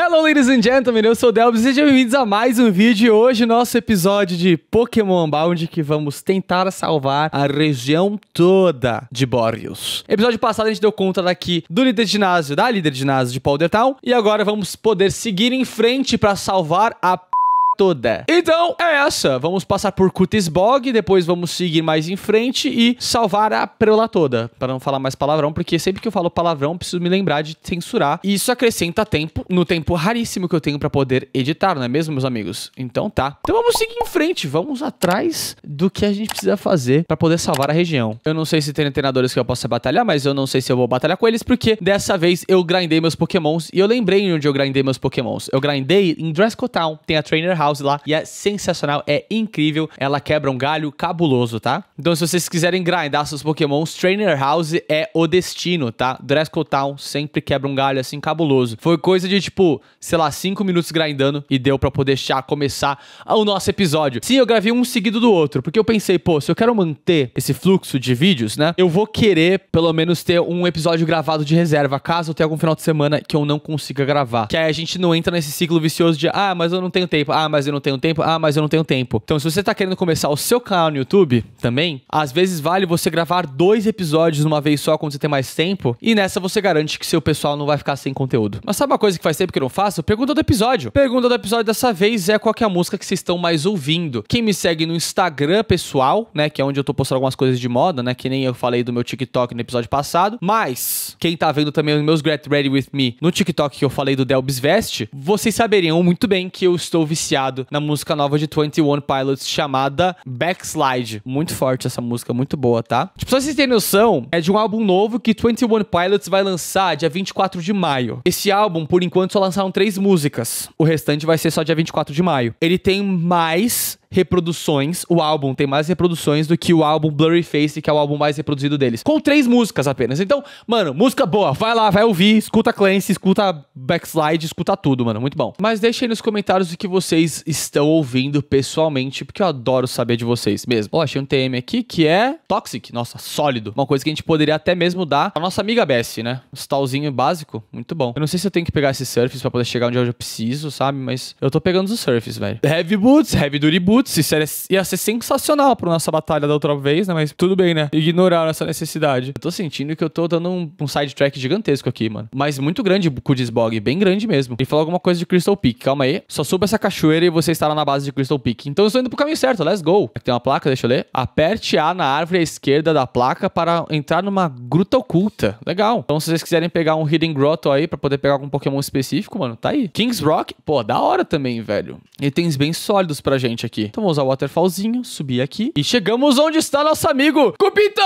Hello, ladies and gentlemen, eu sou o Delbis e sejam bem-vindos a mais um vídeo. Hoje, nosso episódio de Pokémon Bound, que vamos tentar salvar a região toda de Borrios. Episódio passado, a gente deu conta daqui do líder de ginásio, da líder de ginásio de Powdertown, e agora vamos poder seguir em frente para salvar a toda. Então, é essa. Vamos passar por Cutisbog, depois vamos seguir mais em frente e salvar a preula toda, para não falar mais palavrão, porque sempre que eu falo palavrão, preciso me lembrar de censurar. E isso acrescenta tempo, no tempo raríssimo que eu tenho para poder editar, não é mesmo, meus amigos? Então tá. Então vamos seguir em frente, vamos atrás do que a gente precisa fazer para poder salvar a região. Eu não sei se tem treinadores que eu possa batalhar, mas eu não sei se eu vou batalhar com eles, porque dessa vez eu grindei meus pokémons e eu lembrei onde eu grindei meus pokémons. Eu grindei em Drescotown, tem a Trainer House House lá e é sensacional, é incrível. Ela quebra um galho cabuloso, tá? Então se vocês quiserem grindar seus pokémons, Trainer House é o destino, tá? Dresco Town sempre quebra um galho assim cabuloso. Foi coisa de tipo, sei lá, 5 minutos grindando e deu pra poder já começar o nosso episódio. Sim, eu gravei um seguido do outro, porque eu pensei, pô, se eu quero manter esse fluxo de vídeos, né? Eu vou querer pelo menos ter um episódio gravado de reserva, caso tenha algum final de semana que eu não consiga gravar. Que aí a gente não entra nesse ciclo vicioso de, ah, mas eu não tenho tempo, ah, mas mas eu não tenho tempo. Ah, mas eu não tenho tempo. Então, se você tá querendo começar o seu canal no YouTube também, às vezes vale você gravar dois episódios numa vez só quando você tem mais tempo. E nessa você garante que seu pessoal não vai ficar sem conteúdo. Mas sabe uma coisa que faz tempo que eu não faço? Pergunta do episódio. Pergunta do episódio dessa vez é qual é a música que vocês estão mais ouvindo. Quem me segue no Instagram pessoal, né? Que é onde eu tô postando algumas coisas de moda, né? Que nem eu falei do meu TikTok no episódio passado. Mas, quem tá vendo também os meus Get Ready With Me no TikTok que eu falei do Delbis Vest, vocês saberiam muito bem que eu estou viciado inspirado na música nova de 21 Pilots chamada Backslide. Muito forte essa música, muito boa, tá? Tipo, só vocês terem noção, é de um álbum novo que 21 Pilots vai lançar dia 24 de maio. Esse álbum, por enquanto, só lançaram três músicas. O restante vai ser só dia 24 de maio. Ele tem mais reproduções, o álbum tem mais reproduções do que o álbum Blurry Face, que é o álbum mais reproduzido deles. Com três músicas apenas. Então, mano, música boa. Vai lá, vai ouvir, escuta Clancy, escuta Backslide, escuta tudo, mano. Muito bom. Mas deixa aí nos comentários o que vocês estão ouvindo pessoalmente, porque eu adoro saber de vocês mesmo. Ó, achei um TM aqui que é Toxic. Nossa, sólido. Uma coisa que a gente poderia até mesmo dar a nossa amiga bess né? Um stalzinho básico. Muito bom. Eu não sei se eu tenho que pegar esses surfs pra poder chegar onde eu preciso, sabe? Mas eu tô pegando os surfs velho. Heavy Boots, Heavy Duty Boots putz, isso era, ia ser sensacional pra nossa batalha da outra vez, né? Mas tudo bem, né? Ignoraram essa necessidade. Eu tô sentindo que eu tô dando um, um sidetrack gigantesco aqui, mano. Mas muito grande o Kudisbog, bem grande mesmo. Ele falou alguma coisa de Crystal Peak. Calma aí. Só suba essa cachoeira e você estará na base de Crystal Peak. Então eu estou indo pro caminho certo, let's go. Aqui tem uma placa, deixa eu ler. Aperte A na árvore à esquerda da placa para entrar numa gruta oculta. Legal. Então se vocês quiserem pegar um Hidden Grotto aí pra poder pegar algum Pokémon específico, mano, tá aí. Kings Rock, pô, da hora também, velho. Itens bem sólidos pra gente aqui. Então vamos usar o waterfallzinho, subir aqui. E chegamos onde está nosso amigo Cupitão!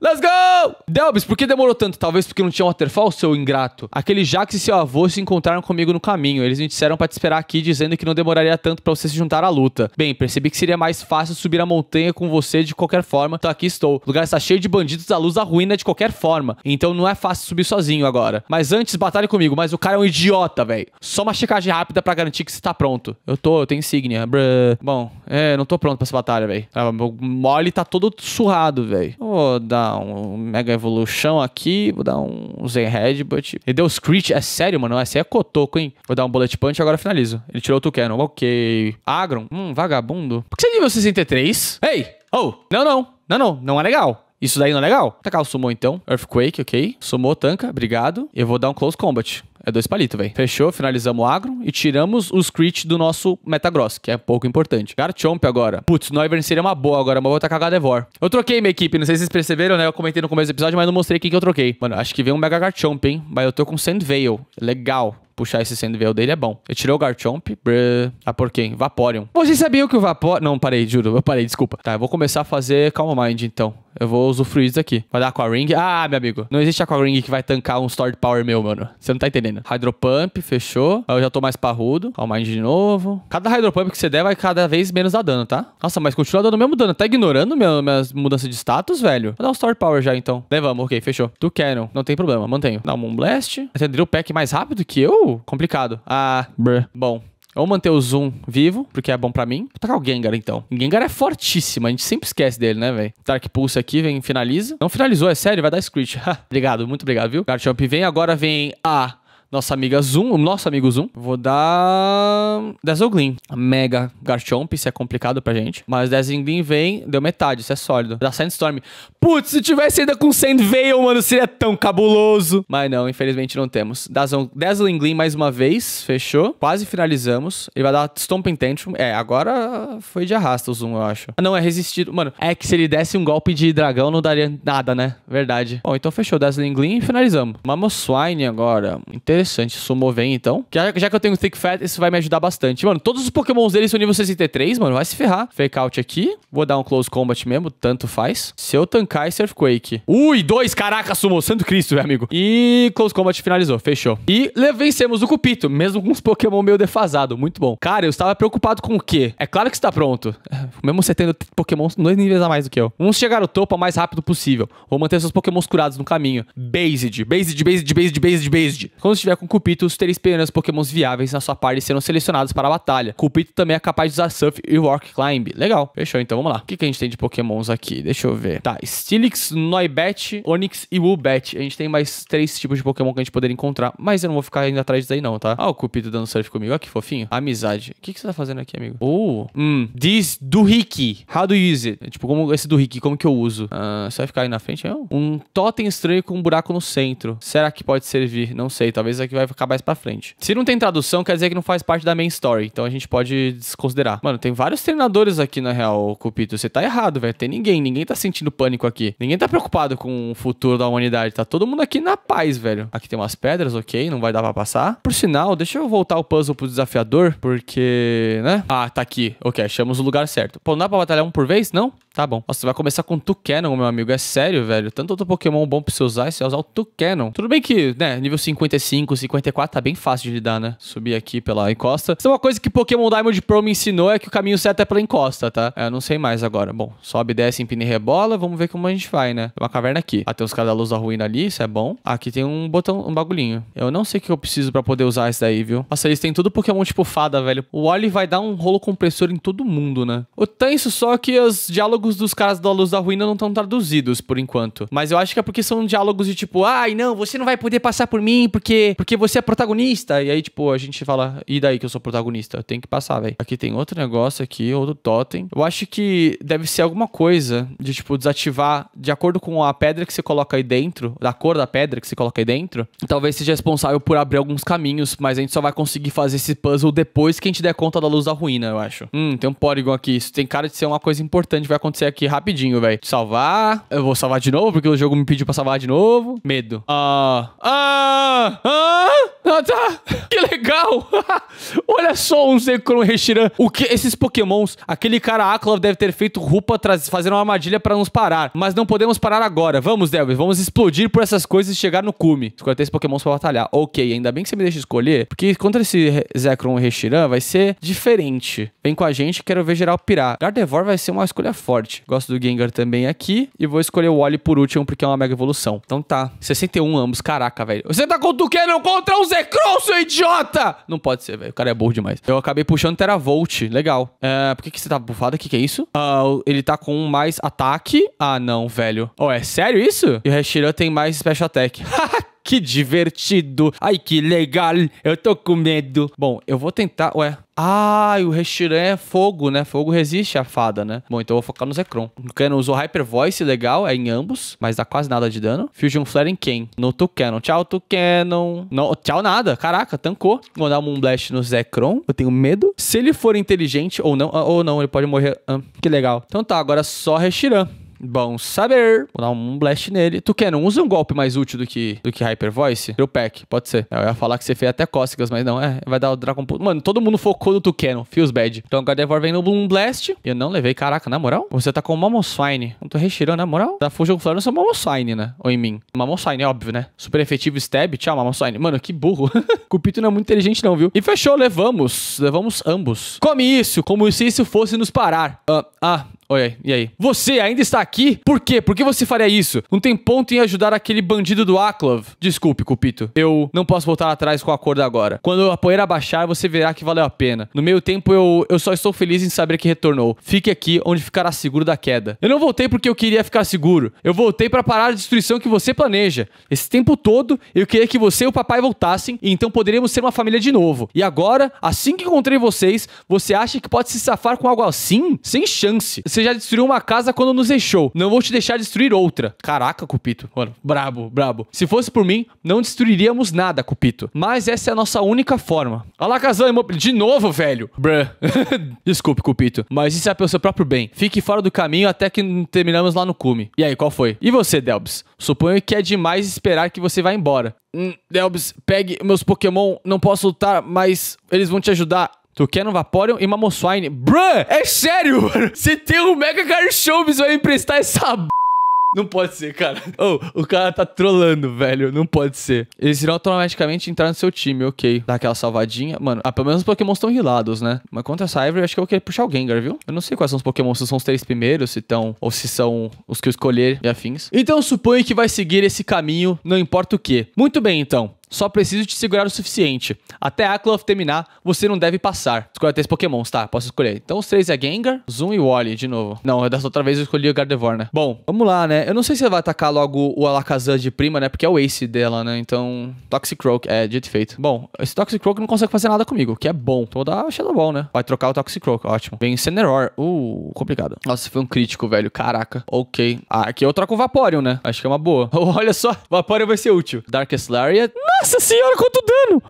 Let's go! Delbis, por que demorou tanto? Talvez porque não tinha waterfall, seu ingrato. Aquele Jax e seu avô se encontraram comigo no caminho. Eles me disseram para te esperar aqui, dizendo que não demoraria tanto para você se juntar à luta. Bem, percebi que seria mais fácil subir a montanha com você de qualquer forma. Então aqui estou. O lugar está cheio de bandidos, a luz da ruína de qualquer forma. Então não é fácil subir sozinho agora. Mas antes, batalhe comigo. Mas o cara é um idiota, velho. Só uma checagem rápida para garantir que você tá pronto. Eu tô, eu tenho insígnia. Bruh. Bom, é, não tô pronto pra essa batalha, velho. Ah, meu mole tá todo surrado, velho. Ô, oh, dar um Mega Evolution aqui, vou dar um Zen Headbutt. Ele deu Screech, é sério, mano? Esse é cotoco, hein? Vou dar um Bullet Punch agora finalizo. Ele tirou o Tucano, ok. Agron, hum, vagabundo. Por que você é nível 63? Ei, hey! oh, não, não, não, não, não é legal. Isso daí não é legal. Vou tacar o Sumo então. Earthquake, ok. Sumo, tanca, obrigado. Eu vou dar um Close Combat. É dois palitos, velho. Fechou, finalizamos o agro e tiramos os crit do nosso Metagross, que é pouco importante. Garchomp agora. Putz, Noivern seria uma boa agora, mas vou a Devor. Eu troquei minha equipe, não sei se vocês perceberam, né? Eu comentei no começo do episódio, mas não mostrei quem que eu troquei. Mano, acho que veio um Mega Garchomp, hein? Mas eu tô com Sand Veil. Legal puxar esse Sandveil dele é bom. Eu tirei o Garchomp, brrr, ah, por quem? Vaporeon. Vocês sabiam que o Vapor... Não, parei, juro, eu parei, desculpa. Tá, eu vou começar a fazer Calm Mind, então. Eu vou usufruir disso aqui. Vai dar Aqua Ring. Ah, meu amigo, não existe Aqua Ring que vai tancar um Stored Power meu, mano. Você não tá entendendo. Hydro Pump, fechou. Eu já tô mais parrudo. Calm Mind de novo. Cada Hydro Pump que você der vai cada vez menos dar dano, tá? Nossa, mas continua dando o mesmo dano. Tá ignorando minha, minhas mudanças de status, velho? Vou dar um Stored Power já, então. Levamos, ok, fechou. tu Cannon, não tem problema, mantenho. Dá um Blast. Você drill pack mais rápido que eu? complicado. Ah, bruh. Bom, ou manter o Zoom vivo, porque é bom para mim. Vou tacar o Gengar, então. O Gengar é fortíssimo, a gente sempre esquece dele, né, velho? Dark Pulse aqui, vem, finaliza. Não finalizou, é sério, vai dar Screech. obrigado, muito obrigado, viu? Garchomp vem, agora vem a nossa amiga Zoom, o nosso amigo Zoom. Vou dar Dazzlegleam. Mega Garchomp, isso é complicado pra gente. Mas Dazzlegleam vem, deu metade, isso é sólido. Da Sandstorm. Putz, se tivesse ainda com Sand Veil, mano, seria tão cabuloso. Mas não, infelizmente não temos. Dazzling mais uma vez, fechou. Quase finalizamos. Ele vai dar Stomping Tantrum. É, agora foi de arrasta o Zoom, eu acho. Ah, não, é resistido. Mano, é que se ele desse um golpe de dragão, não daria nada, né? Verdade. Bom, então fechou Dazzling e finalizamos. Mamoswine agora. Interessante interessante. vem então. Já, já que eu tenho o Thick Fat, isso vai me ajudar bastante. Mano, todos os pokémons dele são nível 63, mano. Vai se ferrar. Fake Out aqui. Vou dar um Close Combat mesmo, tanto faz. Se eu tancar esse é Earthquake. Ui, dois, caraca, sumou. Santo Cristo, meu amigo. E Close Combat finalizou, fechou. E vencemos o Cupito, mesmo com os pokémon meio defasado. Muito bom. Cara, eu estava preocupado com o quê? É claro que está pronto. Mesmo você tendo pokémons dois níveis a mais do que eu. Vamos chegar ao topo o mais rápido possível. Vou manter seus pokémons curados no caminho. Based, Based, Based, Based, Based, Based. Quando estiver estiver com os três esperança pokémons viáveis na sua parte serão selecionados para a batalha. Cupito também é capaz de usar Surf e Rock Climb. Legal. Fechou, então vamos lá. O que, que a gente tem de pokémons aqui? Deixa eu ver. Tá, Stilix, Noibat, Onix e Wubat. A gente tem mais três tipos de pokémon que a gente poderia encontrar, mas eu não vou ficar indo atrás disso aí não, tá? Ah, o Cupido dando Surf comigo. Olha que fofinho. Amizade. O que, que você tá fazendo aqui, amigo? Oh, hum. This do Ricky. How do you use it? Tipo, como esse do Ricky, como que eu uso? Ah, você vai ficar aí na frente? Não. Um totem estranho com um buraco no centro. Será que pode servir? Não sei, talvez coisa que vai ficar mais pra frente. Se não tem tradução, quer dizer que não faz parte da main story. Então a gente pode desconsiderar. Mano, tem vários treinadores aqui na real, Cupito. Você tá errado, velho. Tem ninguém. Ninguém tá sentindo pânico aqui. Ninguém tá preocupado com o futuro da humanidade. Tá todo mundo aqui na paz, velho. Aqui tem umas pedras, ok. Não vai dar pra passar. Por sinal, deixa eu voltar o puzzle pro desafiador, porque, né? Ah, tá aqui. Ok, achamos o lugar certo. Pô, não dá pra batalhar um por vez? Não? Tá bom. Nossa, você vai começar com Tucanon, meu amigo. É sério, velho. Tanto outro Pokémon bom pra você usar, é você vai usar o Tucanon. Tudo bem que, né, nível 55, 54 tá bem fácil de lidar, né? Subir aqui pela encosta. é uma coisa que Pokémon Diamond Pro me ensinou é que o caminho certo é pela encosta, tá? É, eu não sei mais agora. Bom, sobe, desce, empina e rebola. Vamos ver como a gente vai, né? Tem uma caverna aqui. Ah, tem os cadalos da ruína ali, isso é bom. Aqui tem um botão, um bagulhinho. Eu não sei o que eu preciso pra poder usar isso daí, viu? Nossa, eles têm tudo Pokémon tipo fada, velho. O Oli vai dar um rolo compressor em todo mundo, né? O tenso só que os diálogos diálogos dos caras da Luz da Ruína não estão traduzidos por enquanto. Mas eu acho que é porque são diálogos de tipo, ai, não, você não vai poder passar por mim porque, porque você é protagonista. E aí, tipo, a gente fala, e daí que eu sou protagonista? Tem que passar, velho. Aqui tem outro negócio aqui, outro totem. Eu acho que deve ser alguma coisa de, tipo, desativar de acordo com a pedra que você coloca aí dentro, da cor da pedra que você coloca aí dentro. Talvez seja responsável por abrir alguns caminhos, mas a gente só vai conseguir fazer esse puzzle depois que a gente der conta da luz da ruína, eu acho. Hum, tem um Porygon aqui. Isso tem cara de ser uma coisa importante, vai acontecer acontecer aqui rapidinho, velho. Salvar. Eu vou salvar de novo, porque o jogo me pediu pra salvar de novo. Medo. Ah. Ah. Ah. Ah, tá. Que legal. Olha só um Zekrom Reshiram. O que? Esses pokémons. Aquele cara Aklov deve ter feito Rupa fazendo uma armadilha pra nos parar. Mas não podemos parar agora. Vamos, Delvis. Vamos explodir por essas coisas e chegar no cume. Escolha três pokémons pra batalhar. Ok, ainda bem que você me deixa escolher. Porque contra esse Zekrom Reshiram vai ser diferente. Vem com a gente, quero ver geral pirar. Gardevoir vai ser uma escolha forte forte. Gosto do Gengar também aqui. E vou escolher o Wally por último, porque é uma mega evolução. Então tá. 61 ambos. Caraca, velho. Você tá com o não contra o Zekrom, seu idiota! Não pode ser, velho. O cara é burro demais. Eu acabei puxando Teravolt. Legal. Uh, por que, que você tá bufado? O que, que é isso? Uh, ele tá com mais ataque. Ah, não, velho. Oh, é sério isso? E o Reshiram tem mais Special Attack. Haha, que divertido. Ai, que legal. Eu tô com medo. Bom, eu vou tentar... Ué, ah, o Reshiram é fogo, né? Fogo resiste à fada, né? Bom, então eu vou focar no Zekrom. O Canon usou Hyper Voice, legal, é em ambos, mas dá quase nada de dano. Fusion Flare em quem? No Tucanon. Tchau, Tucanon. Não, tchau nada. Caraca, tancou. Vou dar um Blast no Zekrom. Eu tenho medo. Se ele for inteligente ou não, ah, ou não, ele pode morrer. Ah, que legal. Então tá, agora só Reshiram. Bom saber. Vou dar um blast nele. Tu quer, não usa um golpe mais útil do que, do que Hyper Voice? Teu pack, pode ser. Eu ia falar que você fez até cócegas, mas não, é. Vai dar o Dragon Pulse. Mano, todo mundo focou no Tucano. Feels bad. Então o Gardevoir vem no Bloom Blast. Eu não levei, caraca, na moral? Você tá com o Momoswine. Não tô recheirando, na moral? Tá fugindo com o Florence ou Momoswine, né? Ou em mim. Momoswine, é óbvio, né? Super efetivo stab. Tchau, Momoswine. Mano, que burro. Cupito não é muito inteligente não, viu? E fechou, levamos. Levamos ambos. Come isso, como se isso fosse nos parar. Ah, ah Oi, e aí? Você ainda está aqui? Por quê? Por que você faria isso? Não tem ponto em ajudar aquele bandido do Aklov? Desculpe, Cupito. Eu não posso voltar atrás com a corda agora. Quando a poeira baixar, você verá que valeu a pena. No meio tempo, eu, eu só estou feliz em saber que retornou. Fique aqui, onde ficará seguro da queda. Eu não voltei porque eu queria ficar seguro. Eu voltei para parar a destruição que você planeja. Esse tempo todo, eu queria que você e o papai voltassem, e então poderíamos ser uma família de novo. E agora, assim que encontrei vocês, você acha que pode se safar com algo assim? Sem chance. Você você já destruiu uma casa quando nos deixou. Não vou te deixar destruir outra. Caraca, Cupito. Mano, brabo, brabo. Se fosse por mim, não destruiríamos nada, Cupito. Mas essa é a nossa única forma. Alakazam Imob... De novo, velho. Bruh. Desculpe, Cupito. Mas isso é pelo seu próprio bem. Fique fora do caminho até que terminamos lá no cume. E aí, qual foi? E você, Delbs? Suponho que é demais esperar que você vá embora. Hum, Delbs, pegue meus Pokémon. Não posso lutar, mas eles vão te ajudar. Tu quer um Vaporeon e uma Moswine. Bruh, é sério, mano. Você tem um Mega Car Show, você vai emprestar essa b... Não pode ser, cara. Oh, o cara tá trolando, velho. Não pode ser. Eles irão automaticamente entrar no seu time, ok. Dá aquela salvadinha. Mano, ah, pelo menos os Pokémon estão rilados, né? Mas contra essa Ivory, eu acho que eu vou querer puxar o Gengar, viu? Eu não sei quais são os Pokémon, se são os três primeiros, se estão... Ou se são os que eu escolher e afins. Então, suponho que vai seguir esse caminho, não importa o que. Muito bem, então. Só preciso te segurar o suficiente. Até Akloth terminar, você não deve passar. Escolha três pokémons, tá? Posso escolher. Então os três é Gengar, Zoom e Wally, de novo. Não, dessa outra vez eu escolhi o Gardevoir, né? Bom, vamos lá, né? Eu não sei se vai atacar logo o Alakazam de prima, né? Porque é o Ace dela, né? Então, Toxicroak, é, dito feito. Bom, esse Toxicroak não consegue fazer nada comigo, que é bom. Então vou dar Shadow Ball, né? Vai trocar o Toxicroak, ótimo. Vem Ceneror. Uh, complicado. Nossa, foi um crítico, velho. Caraca. Ok. Ah, aqui eu é troco o Vaporeon, né? Acho que é uma boa. Olha só, Vaporeon vai ser útil. Darkest Lariat. Não! Nossa senhora, quanto dano!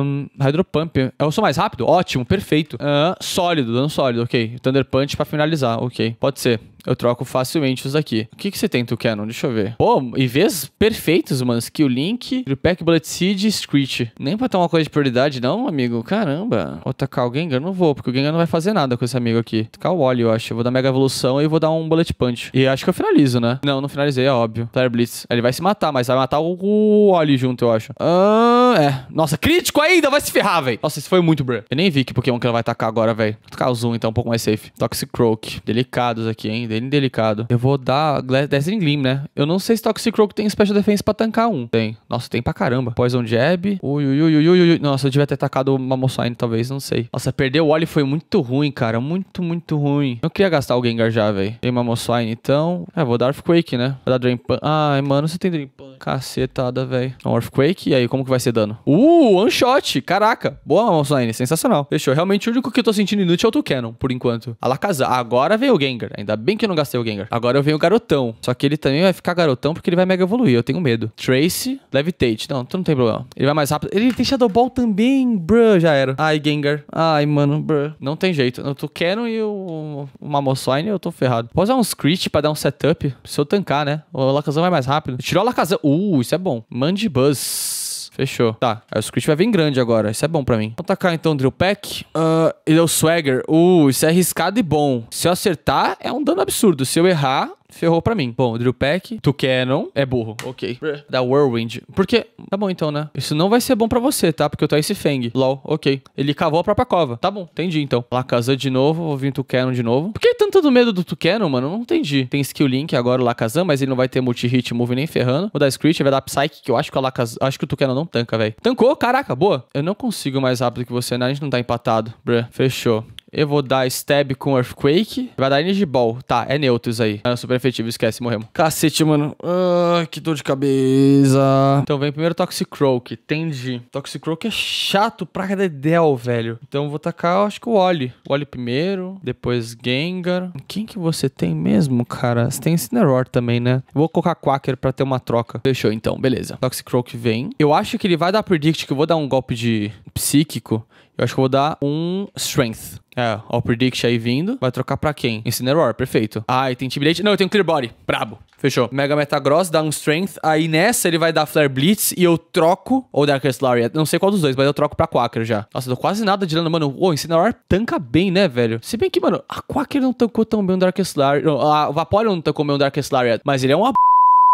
Um, Pump, Eu sou mais rápido? Ótimo, perfeito. Uh, sólido, dano sólido, ok. Thunder Punch pra finalizar, ok. Pode ser. Eu troco facilmente os daqui. O que, que você tem, Tucanon? Deixa eu ver. Pô, e vês perfeitos, mano. Skill Link, Pack Blood Seed e Screech. Nem pra uma coisa de prioridade, não, amigo? Caramba. Vou tacar o Gengar? Não vou, porque o Gengar não vai fazer nada com esse amigo aqui. Tacar o óleo, eu acho. Eu vou dar Mega Evolução e vou dar um Bullet Punch. E acho que eu finalizo, né? Não, não finalizei, é óbvio. Flare Blitz. Ele vai se matar, mas vai matar o, o junto, eu acho. Ah, é. Nossa, crítico ainda! Vai se ferrar, velho. Nossa, isso foi muito, bruh. Eu nem vi que Pokémon que ela vai tacar agora, velho. Vou tacar o Zoom, então, um pouco mais safe. Toxic Croak. Delicados aqui, hein? é indelicado. Eu vou dar Dazzling Gleam, né? Eu não sei se Toxic Croak tem Special Defense pra tancar um. Tem. Nossa, tem pra caramba. Poison Jab. Ui, ui, ui, ui, ui. Nossa, eu devia ter atacado o Mamoswine, talvez, não sei. Nossa, perder o Oli foi muito ruim, cara. Muito, muito ruim. Eu queria gastar o Gengar já, velho. Tem Mamoswine, então... É, vou dar Earthquake, né? Vou dar Drain Pan. Ai, mano, você tem Drain Pan. Cacetada, velho. Um então, Earthquake. E aí, como que vai ser dano? Uh, one shot. Caraca. Boa, Mamoswine. Sensacional. Fechou. Realmente, o único que eu tô sentindo inútil é o Tucanon, por enquanto. Alakazam. Agora veio o Gengar. Ainda bem que que eu não gastei o Gengar. Agora eu venho o Garotão. Só que ele também vai ficar Garotão porque ele vai mega evoluir. Eu tenho medo. Trace, Levitate. Não, tu não tem problema. Ele vai mais rápido. Ele tem Shadow Ball também, bruh. Já era. Ai, Gengar. Ai, mano, bruh. Não tem jeito. Eu tô Canon e o, o Mamoswine, eu tô ferrado. Posso usar um Screech pra dar um setup? Se eu tancar, né? O Lacazão vai mais rápido. Tirou o Lacazão. Uh, isso é bom. Mandibuzz. Fechou. Tá. Aí o script vai vir grande agora. Isso é bom pra mim. Vamos tacar então o Drill Pack. Uh, ah, ele é o Swagger. Uh, isso é arriscado e bom. Se eu acertar, é um dano absurdo. Se eu errar, ferrou pra mim. Bom, Drill Pack, tu Cannon, é burro. Ok. É. Da Whirlwind. Porque, tá bom então, né? Isso não vai ser bom pra você, tá? Porque eu tô esse Fang. LOL, ok. Ele cavou a própria cova. Tá bom, entendi então. Lá de novo, vou vir Tucano de novo. Por que tanto do medo do Tucano, mano? Não entendi. Tem skill link agora o Lacazan, mas ele não vai ter multi-hit move nem ferrando. Vou dar Screech vai dar Psyche, que eu acho que o Lacazan. Acho que o Tucano não tanca, velho. Tancou? Caraca, boa. Eu não consigo mais rápido que você, né? A gente não tá empatado. Bruh, fechou. Eu vou dar stab com Earthquake. Vai dar Energy Ball. Tá, é neutro isso aí. É super efetivo, esquece, morremos. Cacete, mano. Ah, que dor de cabeça. Então vem primeiro Toxicroak. Entendi. Toxicroak é chato pra cadedel, velho. Então eu vou tacar, acho que o Oli. O Oli primeiro, depois Gengar. Quem que você tem mesmo, cara? Você tem Incineroar também, né? vou colocar Quacker pra ter uma troca. Fechou, então. Beleza. Toxicroak vem. Eu acho que ele vai dar Predict, que eu vou dar um golpe de psíquico. Eu acho que eu vou dar um Strength. É, ó, o Predict aí vindo. Vai trocar pra quem? Incineroar, perfeito. Ah, e tem Intimidate. Não, eu tenho Clear Body. Brabo. Fechou. Mega Metagross, dá um Strength. Aí nessa ele vai dar Flare Blitz e eu troco... Ou Darkest Lariat. Não sei qual dos dois, mas eu troco pra Quacker já. Nossa, eu tô quase nada de dano. Mano, o oh, Incineroar tanca bem, né, velho? Se bem que, mano, a Quacker não tancou tão bem o Darkest Lariat. A Vaporeon não tancou bem o Darkest Lariat. Mas ele é uma b...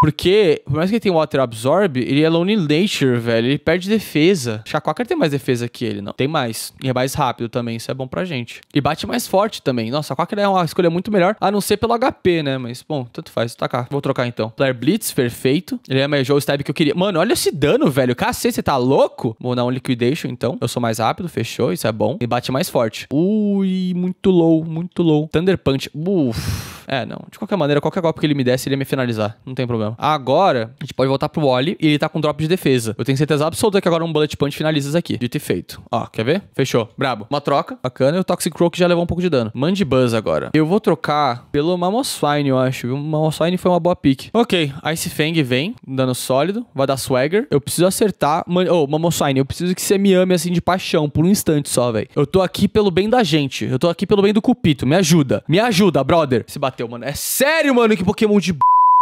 Porque, por mais que ele tenha Water Absorb, ele é Lone Nature, velho. Ele perde defesa. Chacoaca tem mais defesa que ele, não. Tem mais. E é mais rápido também. Isso é bom pra gente. E bate mais forte também. Nossa, Chacoaca é uma escolha muito melhor, a não ser pelo HP, né? Mas, bom, tanto faz. Vou tá cá. Vou trocar então. Flare Blitz, perfeito. Ele é o stab que eu queria. Mano, olha esse dano, velho. Cacete, você tá louco? Vou dar um Liquidation, então. Eu sou mais rápido, fechou. Isso é bom. E bate mais forte. Ui, muito low, muito low. Thunder Punch. Uff. É, não. De qualquer maneira, qualquer golpe que ele me desse, ele ia me finalizar. Não tem problema. Agora, a gente pode voltar pro Wally e ele tá com drop de defesa. Eu tenho certeza absoluta que agora um Bullet Punch finaliza isso aqui. Dito e feito. Ó, quer ver? Fechou. Brabo. Uma troca. Bacana. E o Toxic Croak já levou um pouco de dano. Mande Buzz agora. Eu vou trocar pelo Mamoswine, eu acho. O Mamoswine foi uma boa pick. Ok. Ice Fang vem. Dano sólido. Vai dar Swagger. Eu preciso acertar... Ô, Man... oh, Mamoswine, eu preciso que você me ame assim de paixão por um instante só, velho. Eu tô aqui pelo bem da gente. Eu tô aqui pelo bem do Cupito. Me ajuda. Me ajuda, brother. Se bater bateu, mano. É sério, mano, que Pokémon de b...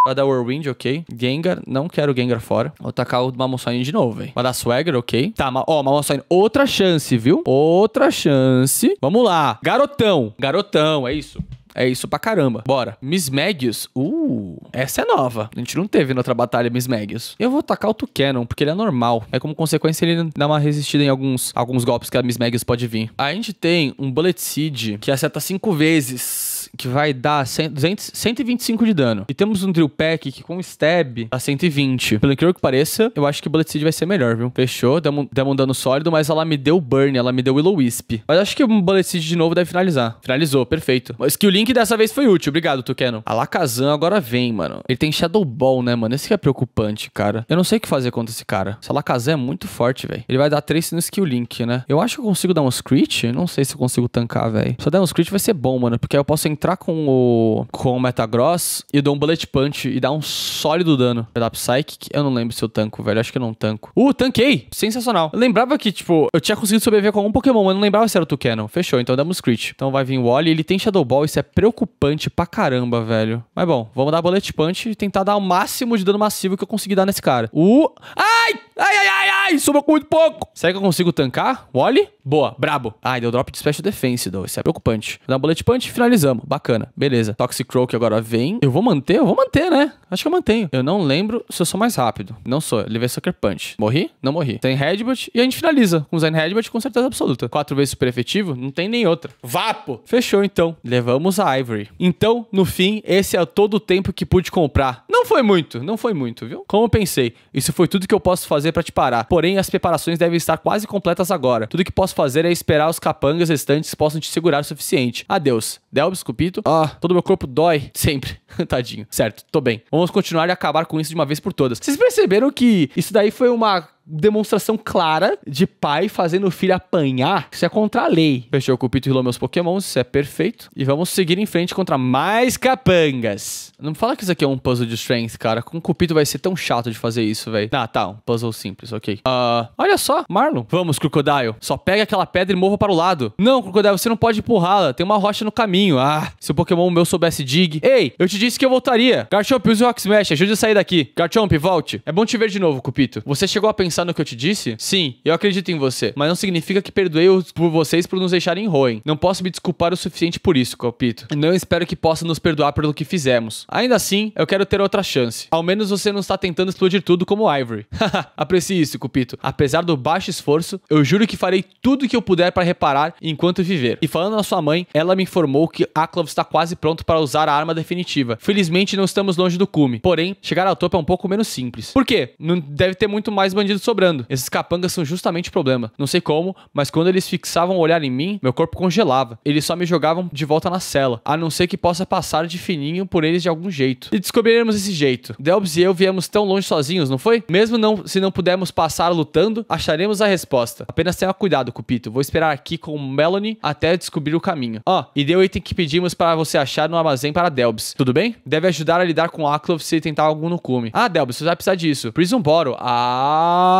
Vai dar Whirlwind, ok. Gengar, não quero Gengar fora. Vou tacar o Mamoswine de novo, velho. Vai dar Swagger, ok. Tá, ma ó, Mamoswine, outra chance, viu? Outra chance. Vamos lá. Garotão. Garotão, é isso. É isso pra caramba. Bora. Miss Magius. Uh, essa é nova. A gente não teve na outra batalha Miss Magius. Eu vou tacar o Tucanon, porque ele é normal. É como consequência ele dá uma resistida em alguns, alguns golpes que a Miss Magius pode vir. A gente tem um Bullet Seed que acerta cinco vezes que vai dar 100, 200, 125 de dano. E temos um Drill Pack que com Stab dá 120. Pelo incrível que pareça, eu acho que Bullet Seed vai ser melhor, viu? Fechou, demos, demos um dano sólido, mas ela me deu Burn, ela me deu Willow Wisp. Mas acho que o Bullet Seed de novo deve finalizar. Finalizou, perfeito. Mas que o Link dessa vez foi útil, obrigado, Tucano. Alakazam agora vem, mano. Ele tem Shadow Ball, né, mano? Esse que é preocupante, cara. Eu não sei o que fazer contra esse cara. Esse Alakazam é muito forte, velho. Ele vai dar 3 no Skill Link, né? Eu acho que eu consigo dar um crit. Não sei se eu consigo tancar, velho. Se eu der um crit vai ser bom, mano, porque aí eu posso entrar entrar com o com o Metagross e dou um Bullet Punch e dá um sólido dano. Vai dar Psychic? Eu não lembro se eu tanco, velho. Acho que eu não tanco. Uh, tanquei! Sensacional. Eu lembrava que, tipo, eu tinha conseguido sobreviver com algum Pokémon, mas não lembrava se era o Tucano. Fechou, então damos crit. Então vai vir o Wally. Ele tem Shadow Ball, isso é preocupante pra caramba, velho. Mas bom, vamos dar Bullet Punch e tentar dar o máximo de dano massivo que eu consegui dar nesse cara. Uh! Ai! Ai, ai, ai, ai! Sobrou com muito pouco! Será que eu consigo tancar? Wally? Boa, brabo. Ai, deu drop de Special Defense, though. Isso é preocupante. Dá um Bullet Punch e finalizamos bacana. Beleza. Toxic Croak agora vem. Eu vou manter? Eu vou manter, né? Acho que eu mantenho. Eu não lembro se eu sou mais rápido. Não sou. Ele veio Sucker Punch. Morri? Não morri. Tem Headbutt e a gente finaliza com Zen Headbutt com certeza absoluta. Quatro vezes super efetivo? Não tem nem outra. Vapo! Fechou então. Levamos a Ivory. Então, no fim, esse é todo o tempo que pude comprar. Não foi muito, não foi muito, viu? Como eu pensei, isso foi tudo que eu posso fazer para te parar. Porém, as preparações devem estar quase completas agora. Tudo que posso fazer é esperar os capangas restantes possam te segurar o suficiente. Adeus. Delbsco pito. Ah, todo meu corpo dói sempre. Tadinho. Certo, tô bem. Vamos continuar e acabar com isso de uma vez por todas. Vocês perceberam que isso daí foi uma demonstração clara de pai fazendo o filho apanhar. Isso é contra a lei. Fechou, Cupido rilou meus pokémons, isso é perfeito. E vamos seguir em frente contra mais capangas. Não fala que isso aqui é um puzzle de strength, cara. Com Cupido vai ser tão chato de fazer isso, velho. Ah, tá, um puzzle simples, ok. Uh, olha só, Marlon. Vamos, Crocodile. Só pega aquela pedra e morra para o lado. Não, Crocodile, você não pode empurrá-la. Tem uma rocha no caminho. Ah, se o Pokémon meu soubesse dig. Ei, eu te disse que eu voltaria. Garchomp, use o Rock Smash. Ajude a sair daqui. Garchomp, volte. É bom te ver de novo, Cupito. Você chegou a pensar pensar no que eu te disse? Sim, eu acredito em você, mas não significa que perdoei por vocês por nos deixarem em Não posso me desculpar o suficiente por isso, Calpito. Não espero que possa nos perdoar pelo que fizemos. Ainda assim, eu quero ter outra chance. Ao menos você não está tentando explodir tudo como Ivory. Haha, aprecie isso, Cupito. Apesar do baixo esforço, eu juro que farei tudo o que eu puder para reparar enquanto viver. E falando na sua mãe, ela me informou que Aklov está quase pronto para usar a arma definitiva. Felizmente não estamos longe do cume. Porém, chegar ao topo é um pouco menos simples. Por quê? Não deve ter muito mais bandidos sobrando. Esses capangas são justamente o problema. Não sei como, mas quando eles fixavam o olhar em mim, meu corpo congelava. Eles só me jogavam de volta na cela, a não ser que possa passar de fininho por eles de algum jeito. E descobriremos esse jeito. Delbs e eu viemos tão longe sozinhos, não foi? Mesmo não, se não pudermos passar lutando, acharemos a resposta. Apenas tenha cuidado, Cupito. Vou esperar aqui com Melanie até descobrir o caminho. Ó, e deu o item que pedimos para você achar no armazém para Delbs. Tudo bem? Deve ajudar a lidar com Aklov se tentar algum no cume. Ah, Delbs, você vai precisar disso. Prison Bottle. Ah